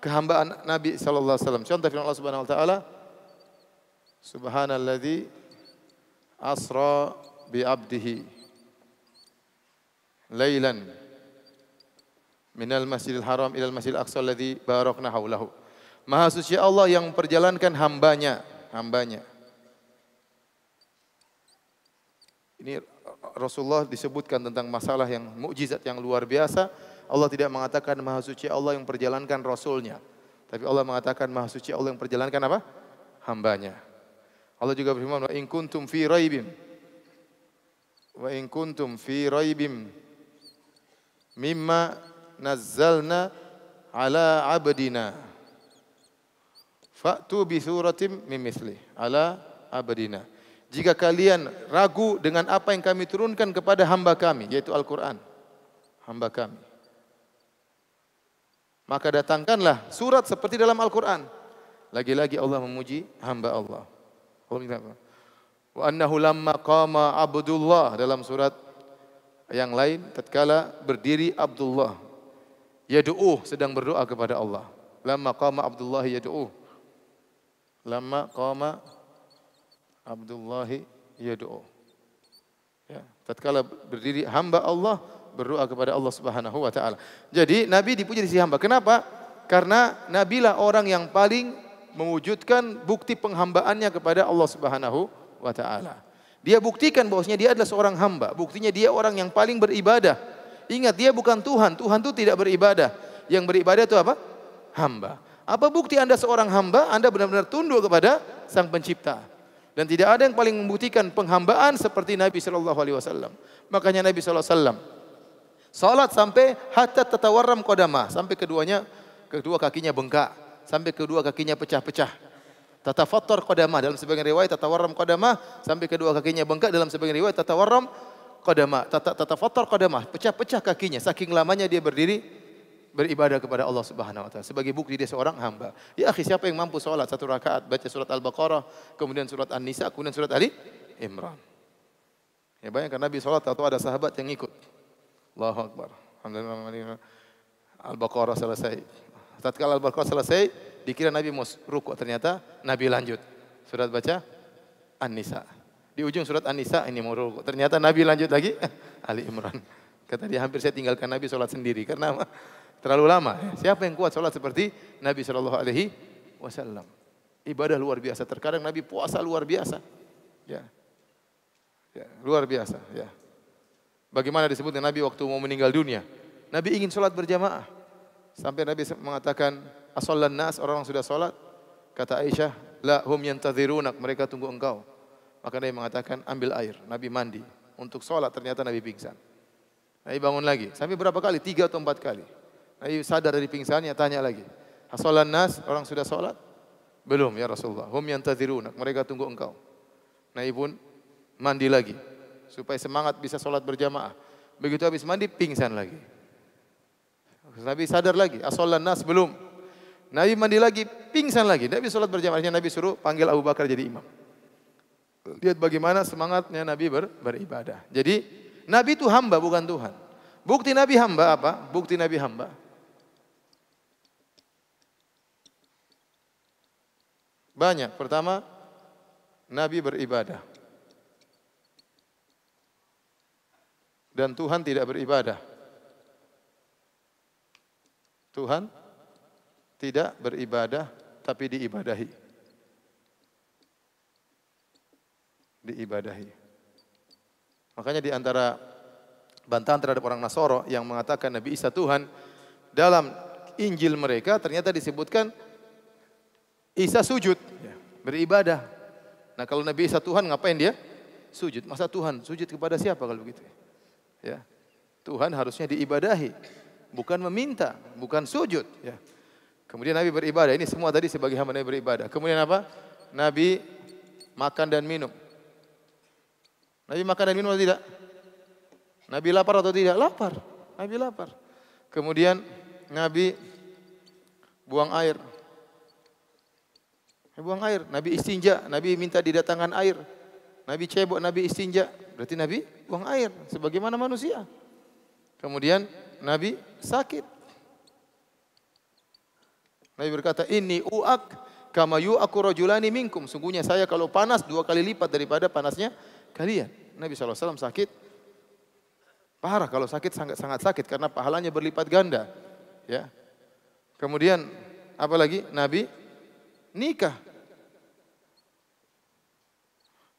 kehambaan Nabi sallallahu alaihi wasallam. Contoh firman Allah Subhanahu wa taala, Subhanalladzi asra bi abdihi lailan minal masjidil haram ilal masjidil aqsa alladhi barakna haulahu. Maha suci Allah yang perjalankan hambanya, hambanya. Ini Rasulullah disebutkan tentang masalah yang mukjizat yang luar biasa. Allah tidak mengatakan maha suci Allah yang perjalankan Rasulnya. Tapi Allah mengatakan maha suci Allah yang perjalankan apa? Hambanya. Allah juga berfirman, Wa in kuntum fi raibim. Wa in kuntum fi raibim. Mimma nazzalna ala abdina. Fa'tu bi suratim mimithli ala abdina. Jika kalian ragu dengan apa yang kami turunkan kepada hamba kami, yaitu Al-Quran. Hamba kami. Maka datangkanlah surat seperti dalam Al-Quran. Lagi-lagi Allah memuji hamba Allah. Allah Wa annahu lamma qama Abdullah dalam surat yang lain tatkala berdiri Abdullah Yadu'uh sedang berdoa kepada Allah. Lama qama Abdullah yadu'uh. Lama qama Abdullah yadu'uh. Ya, tatkala berdiri hamba Allah berdoa kepada Allah Subhanahu wa taala. Jadi Nabi dipuji di sisi hamba. Kenapa? Karena Nabi lah orang yang paling mewujudkan bukti penghambaannya kepada Allah Subhanahu wa taala. Dia buktikan bahwasanya dia adalah seorang hamba. Buktinya dia orang yang paling beribadah Ingat dia bukan Tuhan, Tuhan itu tidak beribadah. Yang beribadah itu apa? Hamba. Apa bukti Anda seorang hamba? Anda benar-benar tunduk kepada Sang Pencipta. Dan tidak ada yang paling membuktikan penghambaan seperti Nabi Shallallahu Alaihi Wasallam. Makanya Nabi Shallallahu Alaihi Wasallam salat sampai hatta tatawarram kodama sampai keduanya kedua kakinya bengkak sampai kedua kakinya pecah-pecah. Tatafattar kodama dalam sebagian riwayat tatawarram kodama sampai kedua kakinya bengkak dalam sebagian riwayat tatawarram kodama, tata tata kotor kodama, pecah-pecah kakinya. Saking lamanya dia berdiri beribadah kepada Allah Subhanahu wa taala sebagai bukti dia seorang hamba. Ya, akhi, siapa yang mampu sholat satu rakaat, baca surat Al-Baqarah, kemudian surat An-Nisa, kemudian surat Ali Imran. Ya bayangkan Nabi sholat atau ada sahabat yang ikut. Allahu Akbar. Alhamdulillah. Al-Baqarah selesai. Tatkala Al-Baqarah selesai, dikira Nabi mus ruku, ternyata Nabi lanjut. Surat baca An-Nisa. Di ujung surat An-Nisa ini muruk. Ternyata Nabi lanjut lagi Ali Imran. Kata dia hampir saya tinggalkan Nabi sholat sendiri karena terlalu lama. Siapa yang kuat sholat seperti Nabi Shallallahu Alaihi Wasallam? Ibadah luar biasa. Terkadang Nabi puasa luar biasa. Ya, ya luar biasa. Ya. Bagaimana disebutnya Nabi waktu mau meninggal dunia? Nabi ingin sholat berjamaah. Sampai Nabi mengatakan, asallan nas, orang-orang sudah sholat. Kata Aisyah, La hum yantadhirunak, mereka tunggu engkau maka Nabi mengatakan ambil air. Nabi mandi. Untuk sholat ternyata Nabi pingsan. Nabi bangun lagi. Sampai berapa kali? Tiga atau empat kali. Nabi sadar dari pingsannya, tanya lagi. Hasolan nas, orang sudah sholat? Belum ya Rasulullah. Hum tazirunak mereka tunggu engkau. Nabi pun mandi lagi. Supaya semangat bisa sholat berjamaah. Begitu habis mandi, pingsan lagi. Nabi sadar lagi. Asolan nas, belum. Nabi mandi lagi, pingsan lagi. Nabi sholat berjamaahnya, Nabi suruh panggil Abu Bakar jadi imam. Lihat bagaimana semangatnya Nabi ber, beribadah. Jadi Nabi itu hamba bukan Tuhan. Bukti Nabi hamba apa? Bukti Nabi hamba. Banyak. Pertama, Nabi beribadah. Dan Tuhan tidak beribadah. Tuhan tidak beribadah tapi diibadahi. diibadahi. Makanya di antara bantahan terhadap orang Nasoro yang mengatakan Nabi Isa Tuhan, dalam Injil mereka ternyata disebutkan Isa sujud, ya. beribadah. Nah kalau Nabi Isa Tuhan ngapain dia? Sujud. Masa Tuhan sujud kepada siapa kalau begitu? Ya. Tuhan harusnya diibadahi, bukan meminta, bukan sujud. Ya. Kemudian Nabi beribadah. Ini semua tadi sebagai hamba Nabi beribadah. Kemudian apa? Nabi makan dan minum. Nabi makan dan minum atau tidak? Nabi lapar atau tidak? Lapar. Nabi lapar. Kemudian Nabi buang air. Buang air. Nabi istinja. Nabi minta didatangkan air. Nabi cebok, Nabi istinja. Berarti Nabi buang air. Sebagaimana manusia. Kemudian Nabi sakit. Nabi berkata, ini uak kamayu yu aku rojulani mingkum. Sungguhnya saya kalau panas dua kali lipat daripada panasnya kalian. Nabi SAW sakit, parah kalau sakit sangat-sangat sakit karena pahalanya berlipat ganda. Ya. Kemudian apalagi Nabi nikah.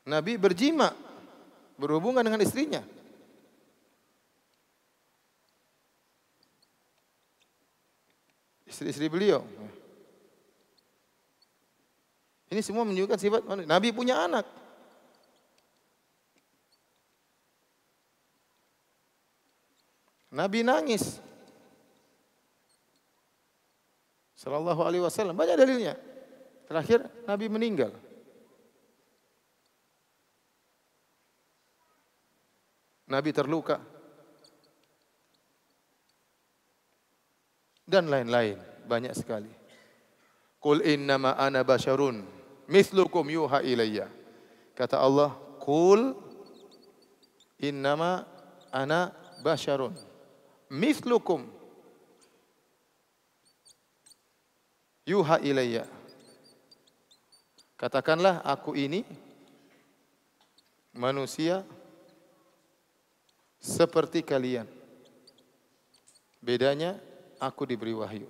Nabi berjima, berhubungan dengan istrinya. Istri-istri beliau. Ini semua menunjukkan sifat Nabi punya anak. Nabi nangis. Sallallahu alaihi wasallam. Banyak dalilnya. Terakhir Nabi meninggal. Nabi terluka. Dan lain-lain, banyak sekali. Kul innama ana basyarun mislukum yuha ilayya. Kata Allah, Kul innama ana basyarun." mislukum yuha ilayya. Katakanlah aku ini manusia seperti kalian. Bedanya aku diberi wahyu.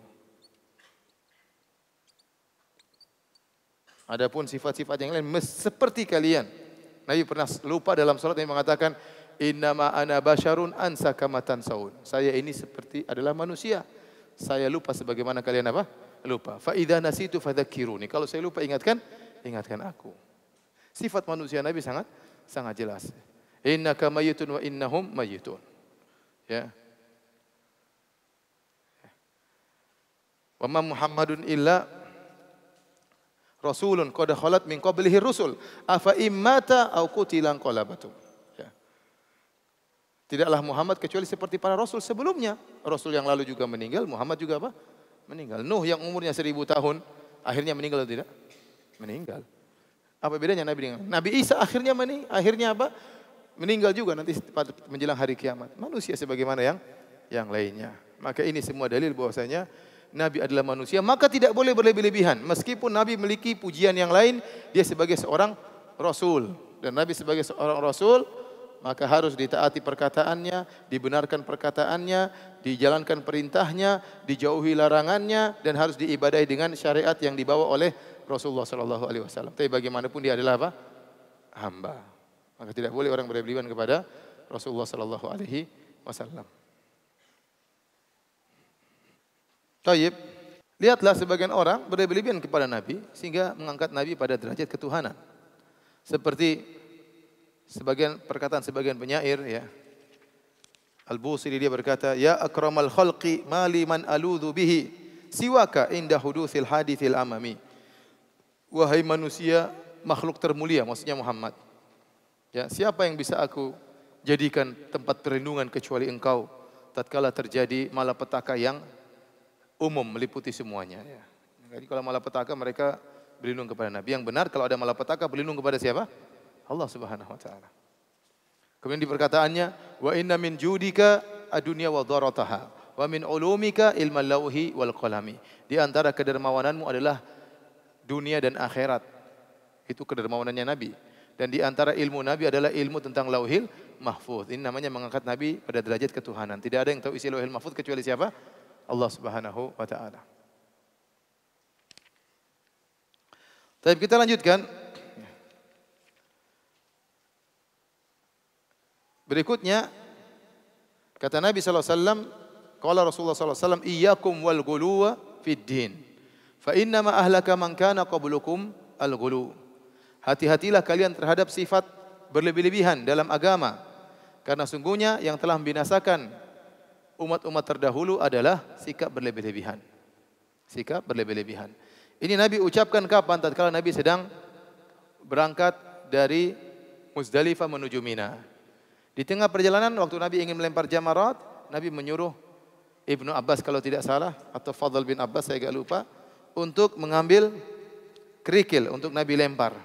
Adapun sifat-sifat yang lain seperti kalian. Nabi pernah lupa dalam salat yang mengatakan Innama ana Basharun ansa kama saun. Saya ini seperti adalah manusia. Saya lupa sebagaimana kalian apa? Lupa. Fa idza nasitu fadzakiruni. Kalau saya lupa ingatkan, ingatkan aku. Sifat manusia Nabi sangat sangat jelas. Innaka mayyitun wa innahum mayyitun. Ya. Wa ma Muhammadun illa rasulun qad khalat min qablihi rusul afa immata aw qutilan qalabatum. Tidaklah Muhammad kecuali seperti para rasul sebelumnya. Rasul yang lalu juga meninggal, Muhammad juga apa? Meninggal. Nuh yang umurnya seribu tahun, akhirnya meninggal atau tidak? Meninggal. Apa bedanya Nabi dengan Nabi Isa akhirnya meni, akhirnya apa? Meninggal juga nanti menjelang hari kiamat. Manusia sebagaimana yang yang lainnya. Maka ini semua dalil bahwasanya Nabi adalah manusia, maka tidak boleh berlebih-lebihan. Meskipun Nabi memiliki pujian yang lain, dia sebagai seorang rasul dan Nabi sebagai seorang rasul maka harus ditaati perkataannya, dibenarkan perkataannya, dijalankan perintahnya, dijauhi larangannya dan harus diibadai dengan syariat yang dibawa oleh Rasulullah sallallahu alaihi wasallam. Tapi bagaimanapun dia adalah apa? hamba. Maka tidak boleh orang berlebihan kepada Rasulullah sallallahu alaihi wasallam. Taib. Lihatlah sebagian orang berlebihan kepada Nabi sehingga mengangkat Nabi pada derajat ketuhanan. Seperti Sebagian perkataan sebagian penyair ya. Al-Busiri dia berkata, "Ya akramal khalqi mali man aludhu bihi siwaka inda hudutsil hadithil amami." Wahai manusia, makhluk termulia maksudnya Muhammad. Ya, siapa yang bisa aku jadikan tempat perlindungan kecuali engkau tatkala terjadi malapetaka yang umum meliputi semuanya ya. Jadi kalau malapetaka mereka berlindung kepada Nabi yang benar kalau ada malapetaka berlindung kepada siapa? Allah Subhanahu wa taala. Kemudian di perkataannya wa inna min judika adunya wa dharataha wa min ulumika ilmal lauhi wal qalami. Di antara kedermawananmu adalah dunia dan akhirat. Itu kedermawanannya Nabi. Dan di antara ilmu Nabi adalah ilmu tentang lauhil mahfuz. Ini namanya mengangkat Nabi pada derajat ketuhanan. Tidak ada yang tahu isi lauhil mahfuz kecuali siapa? Allah Subhanahu wa taala. Tapi kita lanjutkan Berikutnya kata Nabi SAW, alaihi wasallam, Rasulullah SAW, alaihi wasallam, "Iyyakum wal guluwa fid din. Fa inna ma ahlaka man kana qablukum al gulu." Hati-hatilah kalian terhadap sifat berlebih-lebihan dalam agama. Karena sungguhnya yang telah membinasakan umat-umat terdahulu adalah sikap berlebih-lebihan. Sikap berlebih-lebihan. Ini Nabi ucapkan kapan? Tatkala Nabi sedang berangkat dari Muzdalifah menuju Mina. Di tengah perjalanan waktu Nabi ingin melempar jamarat, Nabi menyuruh Ibnu Abbas kalau tidak salah atau Fadl bin Abbas saya agak lupa untuk mengambil kerikil untuk Nabi lempar.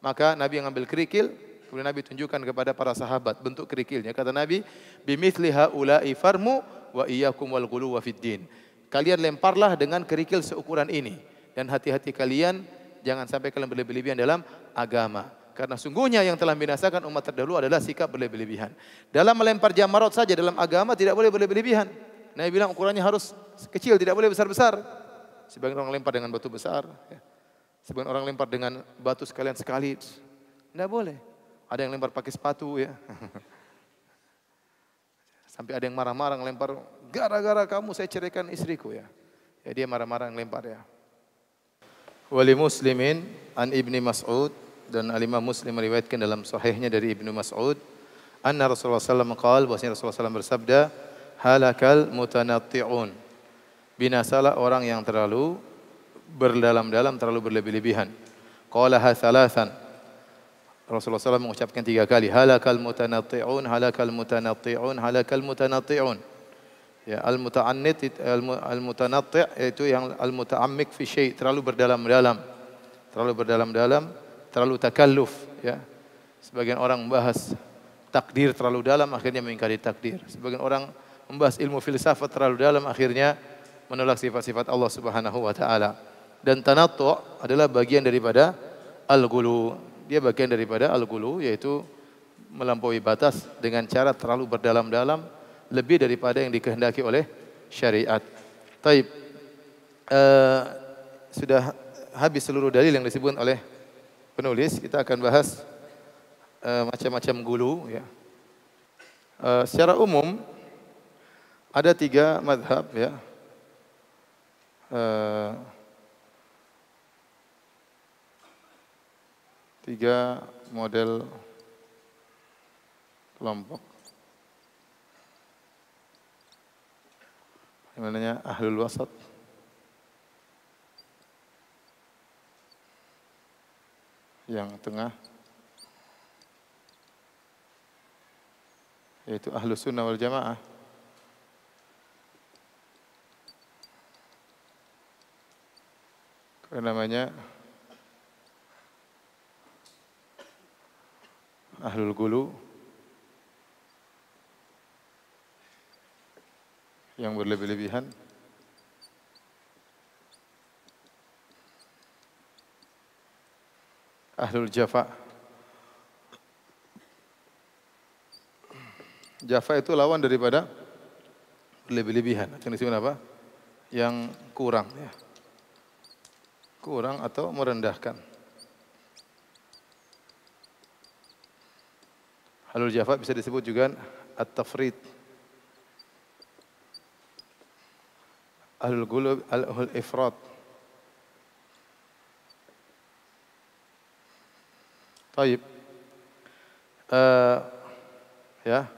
Maka Nabi mengambil kerikil, kemudian Nabi tunjukkan kepada para sahabat bentuk kerikilnya. Kata Nabi, liha ulai farmu wa iyyakum wal gulu wa fiddin." Kalian lemparlah dengan kerikil seukuran ini dan hati-hati kalian jangan sampai kalian berlebih-lebihan dalam agama. Karena sungguhnya yang telah binasakan umat terdahulu adalah sikap berlebih-lebihan. Dalam melempar jamarot saja dalam agama tidak boleh berlebihan. lebihan Nabi bilang ukurannya harus kecil, tidak boleh besar-besar. Sebagian orang lempar dengan batu besar. Ya. Sebagian orang lempar dengan batu sekalian sekali. Tidak boleh. Ada yang lempar pakai sepatu ya. Sampai ada yang marah-marah lempar, gara-gara kamu saya ceraikan istriku ya. Ya dia marah-marah lempar ya. Wali muslimin an ibni Mas'ud dan alimah Muslim meriwayatkan dalam sahihnya dari Ibnu Mas'ud anna Rasulullah sallallahu alaihi wasallam Rasulullah SAW bersabda halakal mutanatti'un binasalah orang yang terlalu berdalam-dalam terlalu berlebih-lebihan qala hasalatan Rasulullah SAW mengucapkan tiga kali halakal mutanatti'un halakal mutanatti'un halakal mutanatti'un ya al muta'annit al mutanatti' yaitu yang al muta'ammik fi syai' terlalu berdalam-dalam terlalu berdalam-dalam terlalu takalluf ya. Sebagian orang membahas takdir terlalu dalam akhirnya mengingkari takdir. Sebagian orang membahas ilmu filsafat terlalu dalam akhirnya menolak sifat-sifat Allah Subhanahu wa taala. Dan tanattu adalah bagian daripada al-ghulu. Dia bagian daripada al-ghulu yaitu melampaui batas dengan cara terlalu berdalam-dalam lebih daripada yang dikehendaki oleh syariat. Taib. Uh, sudah habis seluruh dalil yang disebut oleh penulis kita akan bahas eh, macam-macam uh, gulu ya. Uh, secara umum ada tiga madhab ya. Uh, tiga model kelompok. Namanya ahlul wasat. yang tengah yaitu ahlu sunnah wal jamaah karena namanya ahlul gulu yang berlebih-lebihan Ahlul Jafa. Jafa itu lawan daripada lebih-lebihan. Yang disebut apa? Yang kurang. Ya. Kurang atau merendahkan. Halul Jafa bisa disebut juga At-Tafrid. Ahlul Gulub, Al-Ifrat. Taib. Uh, ya.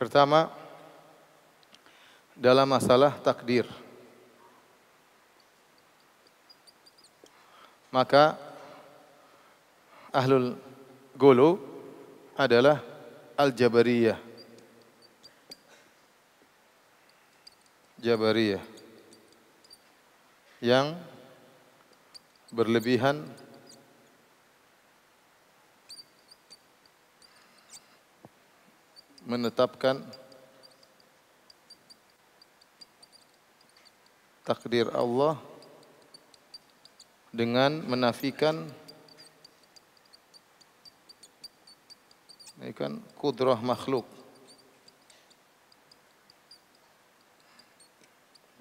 Pertama, dalam masalah takdir. Maka ahlul golo adalah al-jabariyah. Jabariyah yang berlebihan menetapkan takdir Allah dengan menafikan Ini kan kudrah makhluk.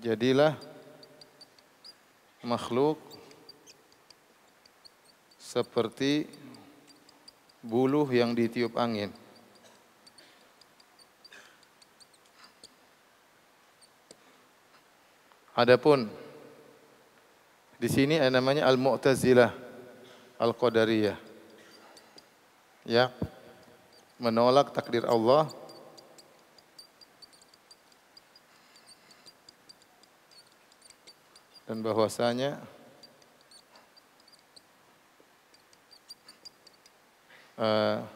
Jadilah makhluk seperti buluh yang ditiup angin. Adapun di sini namanya Al-Mu'tazilah Al-Qadariyah. Ya menolak takdir Allah dan bahwasanya uh,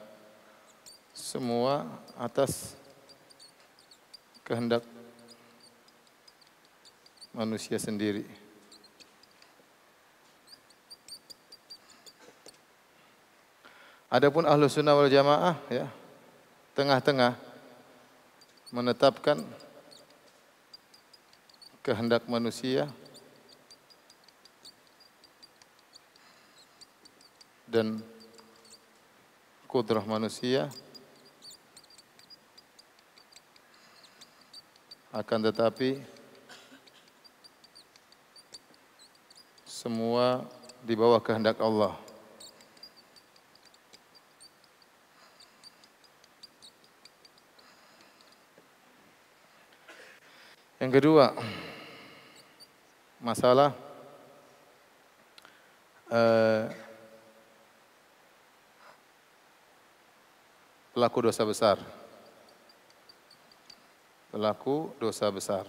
semua atas kehendak manusia sendiri. Adapun ahlu sunnah wal jamaah ya tengah-tengah menetapkan kehendak manusia dan kudrah manusia akan tetapi semua di bawah kehendak Allah. Yang kedua, masalah eh, pelaku dosa besar. Pelaku dosa besar.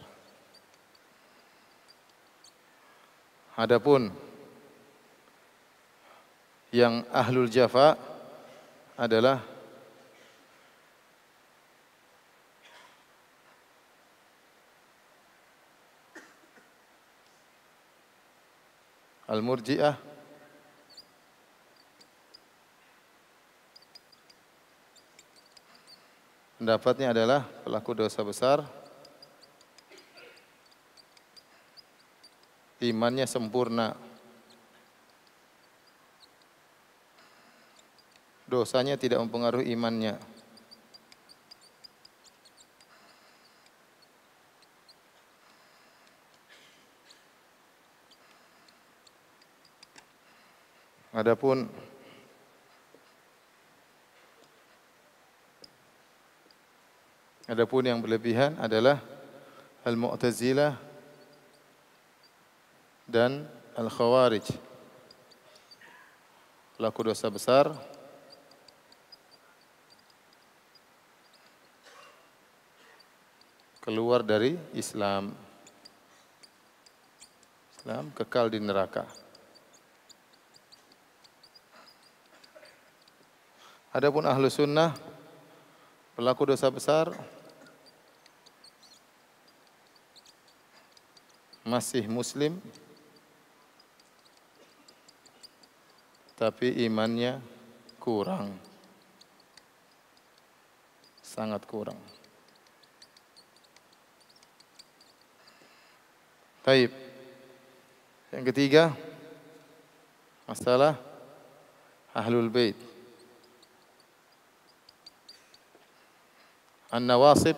Adapun yang ahlul jafa adalah Al-Murji'ah pendapatnya adalah pelaku dosa besar imannya sempurna dosanya tidak mempengaruhi imannya Adapun Adapun yang berlebihan adalah Al-Mu'tazilah dan Al-Khawarij. Pelaku dosa besar keluar dari Islam. Islam kekal di neraka. Adapun ahlu sunnah pelaku dosa besar masih muslim tapi imannya kurang sangat kurang Taib yang ketiga masalah ahlul bait An-Nawasib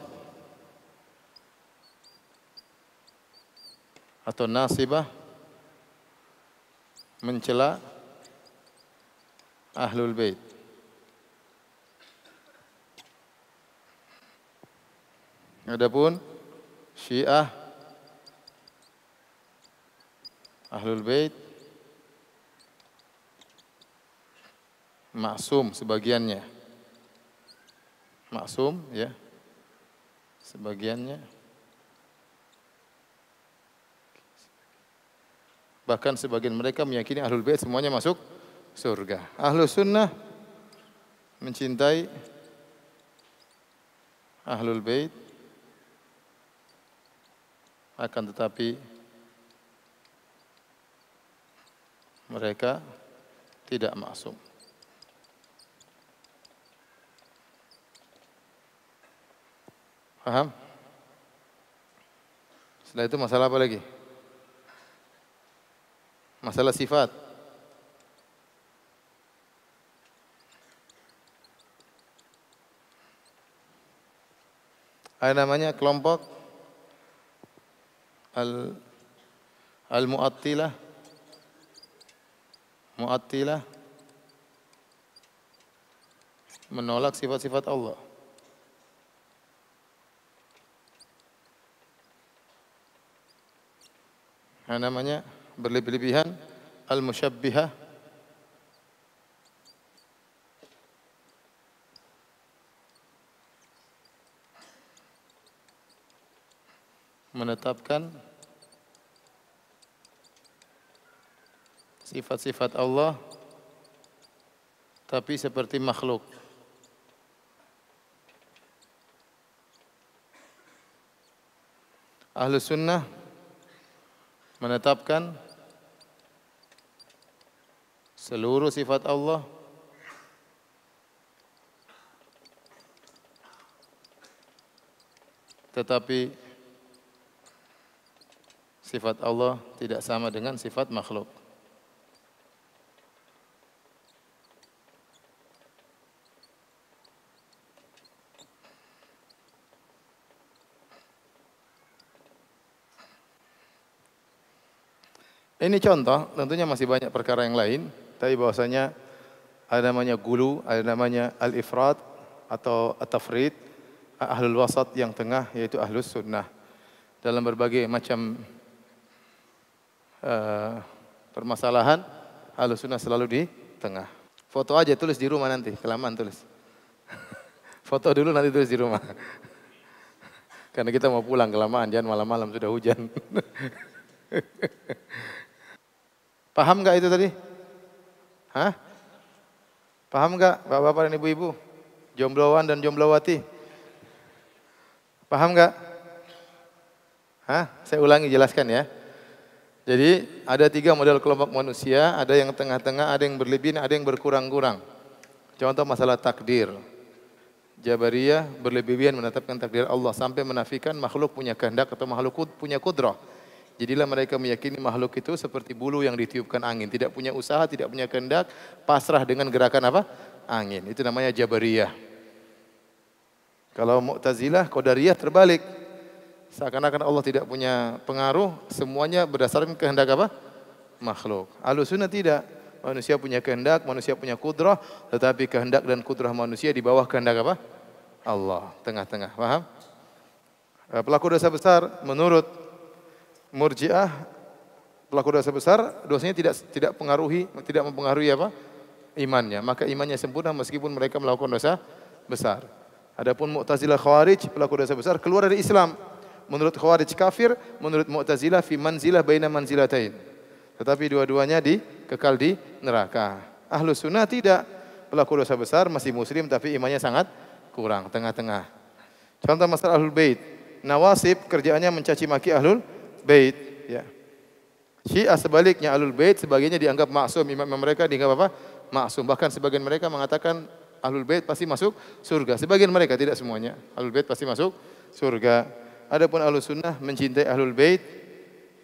atau nasibah mencela ahlul bait. Adapun Syiah ahlul bait maksum sebagiannya. Maksum ya sebagiannya. Bahkan sebagian mereka meyakini ahlul bait semuanya masuk surga. Ahlu sunnah mencintai ahlul bait akan tetapi mereka tidak masuk. Paham? Setelah itu masalah apa lagi? Masalah sifat. Ada namanya kelompok al al muattilah muattilah menolak sifat-sifat Allah. yang namanya berlebih-lebihan al-musyabbihah menetapkan sifat-sifat Allah tapi seperti makhluk. Ahlu sunnah menetapkan seluruh sifat Allah tetapi sifat Allah tidak sama dengan sifat makhluk. Ini contoh, tentunya masih banyak perkara yang lain, tapi bahwasanya ada namanya gulu, ada namanya al-ifrat atau at-tafrid, ahlul wasat yang tengah yaitu ahlus sunnah. Dalam berbagai macam uh, permasalahan, ahlus sunnah selalu di tengah. Foto aja tulis di rumah nanti, kelamaan tulis. Foto dulu nanti tulis di rumah. Karena kita mau pulang kelamaan, jangan malam-malam sudah hujan. Paham nggak itu tadi? Hah? Paham nggak bapak-bapak dan ibu-ibu? Jombloan dan jomblowati. Paham nggak? Hah? Saya ulangi jelaskan ya. Jadi ada tiga model kelompok manusia, ada yang tengah-tengah, ada yang berlebihan, ada yang berkurang-kurang. Contoh masalah takdir. Jabariyah berlebihan menetapkan takdir Allah sampai menafikan makhluk punya kehendak atau makhluk punya kudrah. Jadilah mereka meyakini makhluk itu seperti bulu yang ditiupkan angin, tidak punya usaha, tidak punya kehendak, pasrah dengan gerakan apa? Angin. Itu namanya Jabariyah. Kalau Mu'tazilah, Qadariyah terbalik. Seakan-akan Allah tidak punya pengaruh, semuanya berdasarkan kehendak apa? Makhluk. Al-Sunnah tidak. Manusia punya kehendak, manusia punya kudrah, tetapi kehendak dan kudrah manusia di bawah kehendak apa? Allah. Tengah-tengah, paham? Eh, pelaku dosa besar menurut Murji'ah pelaku dosa besar, dosanya tidak tidak pengaruhi, tidak mempengaruhi apa? imannya. Maka imannya sempurna meskipun mereka melakukan dosa besar. Adapun Mu'tazilah Khawarij pelaku dosa besar keluar dari Islam. Menurut Khawarij kafir, menurut Mu'tazilah fi manzilah baina manzilatain. Tetapi dua-duanya di kekal di neraka. Ahlu sunnah tidak pelaku dosa besar masih muslim tapi imannya sangat kurang tengah-tengah. Contoh masalah Ahlul Bait. Nawasib kerjaannya mencaci maki Ahlul bait ya. Syiah sebaliknya alul Bait sebagiannya dianggap maksum, imam mereka dianggap apa? Maksum. Bahkan sebagian mereka mengatakan alul Bait pasti masuk surga. Sebagian mereka tidak semuanya. alul Bait pasti masuk surga. Adapun Ahlus Sunnah mencintai Ahlul Bait.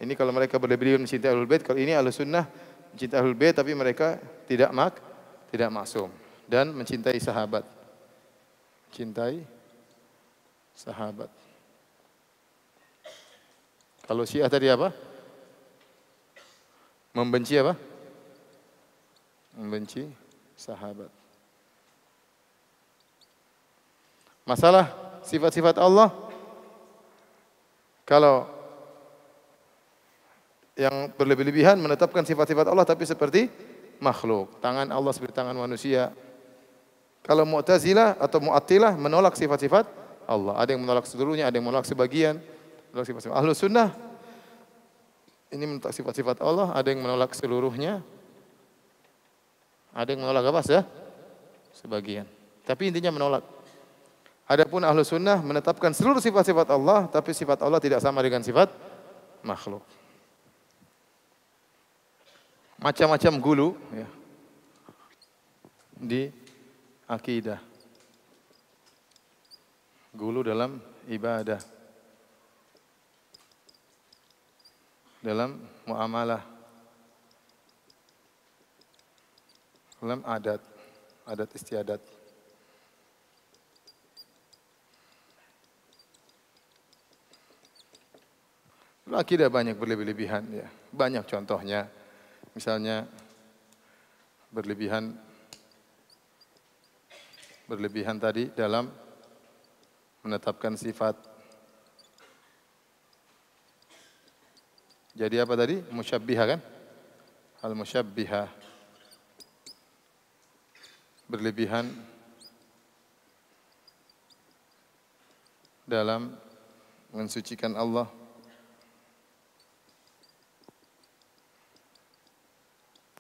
Ini kalau mereka berlebihan mencintai Ahlul Bait, kalau ini Ahlus Sunnah mencintai Ahlul Bait tapi mereka tidak mak tidak maksum dan mencintai sahabat. Cintai sahabat. Kalau Syiah tadi apa? Membenci apa? Membenci sahabat. Masalah sifat-sifat Allah kalau yang berlebih-lebihan menetapkan sifat-sifat Allah tapi seperti makhluk. Tangan Allah seperti tangan manusia. Kalau Mu'tazilah atau Mu'attilah menolak sifat-sifat Allah. Ada yang menolak seluruhnya, ada yang menolak sebagian. Sifat-sifat Ahlu sunnah ini menolak sifat-sifat Allah, ada yang menolak seluruhnya, ada yang menolak apa ya? Sebagian. Tapi intinya menolak. Adapun ahlu sunnah menetapkan seluruh sifat-sifat Allah, tapi sifat Allah tidak sama dengan sifat makhluk. Macam-macam gulu ya, di akidah. Gulu dalam ibadah. dalam muamalah, dalam adat, adat istiadat. Akidah banyak berlebih-lebihan ya, banyak contohnya. Misalnya berlebihan berlebihan tadi dalam menetapkan sifat Jadi apa tadi? Musyabbiha kan? Al-musyabbiha. Berlebihan dalam mensucikan Allah.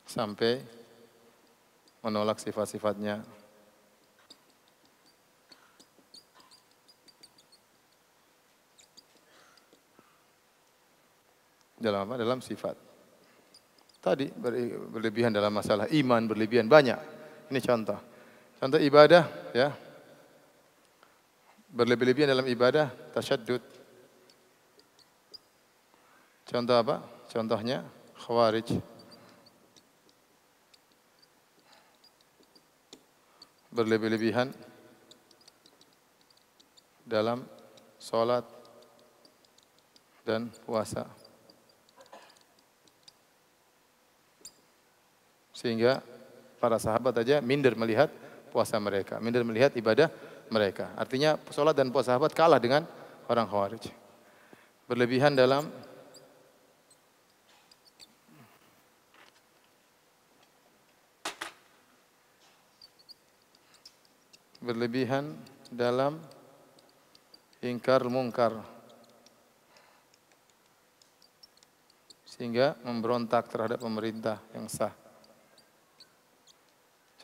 Sampai menolak sifat-sifatnya. Dalam apa? Dalam sifat. Tadi berlebihan dalam masalah iman, berlebihan banyak. Ini contoh. Contoh ibadah ya. Berlebih-lebihan dalam ibadah, tasyaddud. Contoh apa? Contohnya khawarij. Berlebih-lebihan dalam solat dan puasa. Sehingga para sahabat aja minder melihat puasa mereka, minder melihat ibadah mereka. Artinya sholat dan puasa sahabat kalah dengan orang khawarij. Berlebihan dalam berlebihan dalam ingkar mungkar sehingga memberontak terhadap pemerintah yang sah.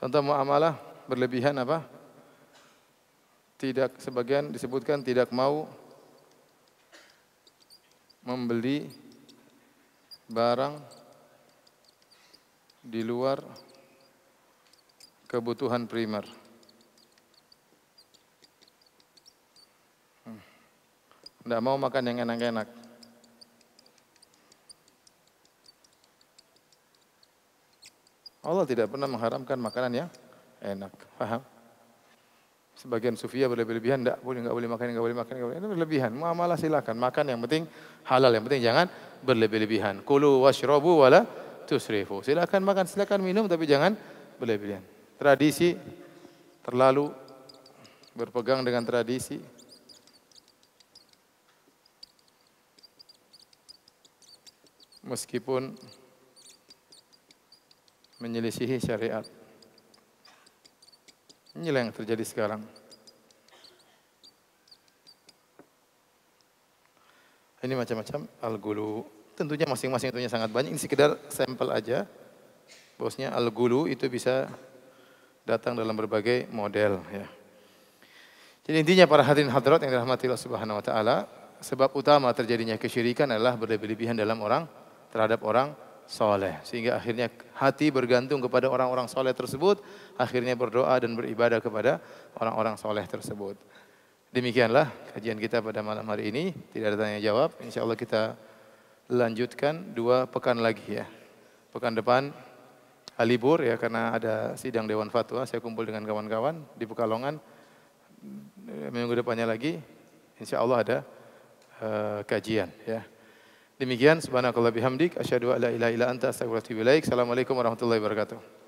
Tentang muamalah berlebihan apa? Tidak sebagian disebutkan tidak mau membeli barang di luar kebutuhan primer. Tidak hmm. mau makan yang enak-enak. Allah tidak pernah mengharamkan makanan yang enak. Paham? Sebagian sufia ya berlebihan, tidak boleh, nggak boleh makan, nggak boleh makan, nggak boleh. Ini berlebihan. Muamalah silakan makan yang penting halal, yang penting jangan berlebihan. Kulu washrobu wala tusrifu. Silakan makan, silakan minum, tapi jangan berlebihan. Tradisi terlalu berpegang dengan tradisi. Meskipun menyelisihi syariat. Inilah yang terjadi sekarang. Ini macam-macam al-gulu. Tentunya masing-masing tentunya sangat banyak. Ini sekedar sampel aja. Bosnya al-gulu itu bisa datang dalam berbagai model ya. Jadi intinya para hadirin hadirat yang dirahmati Allah Subhanahu wa taala, sebab utama terjadinya kesyirikan adalah berlebih-lebihan dalam orang terhadap orang soleh. Sehingga akhirnya hati bergantung kepada orang-orang soleh tersebut, akhirnya berdoa dan beribadah kepada orang-orang soleh tersebut. Demikianlah kajian kita pada malam hari ini. Tidak ada tanya jawab. Insya Allah kita lanjutkan dua pekan lagi ya. Pekan depan libur ya karena ada sidang Dewan Fatwa. Saya kumpul dengan kawan-kawan di Pekalongan. Minggu depannya lagi, insya Allah ada uh, kajian ya. Demikian subhanakallah bihamdik asyhadu alla ilaha illa anta astaghfiruka wa atubu ilaik. Assalamualaikum warahmatullahi wabarakatuh.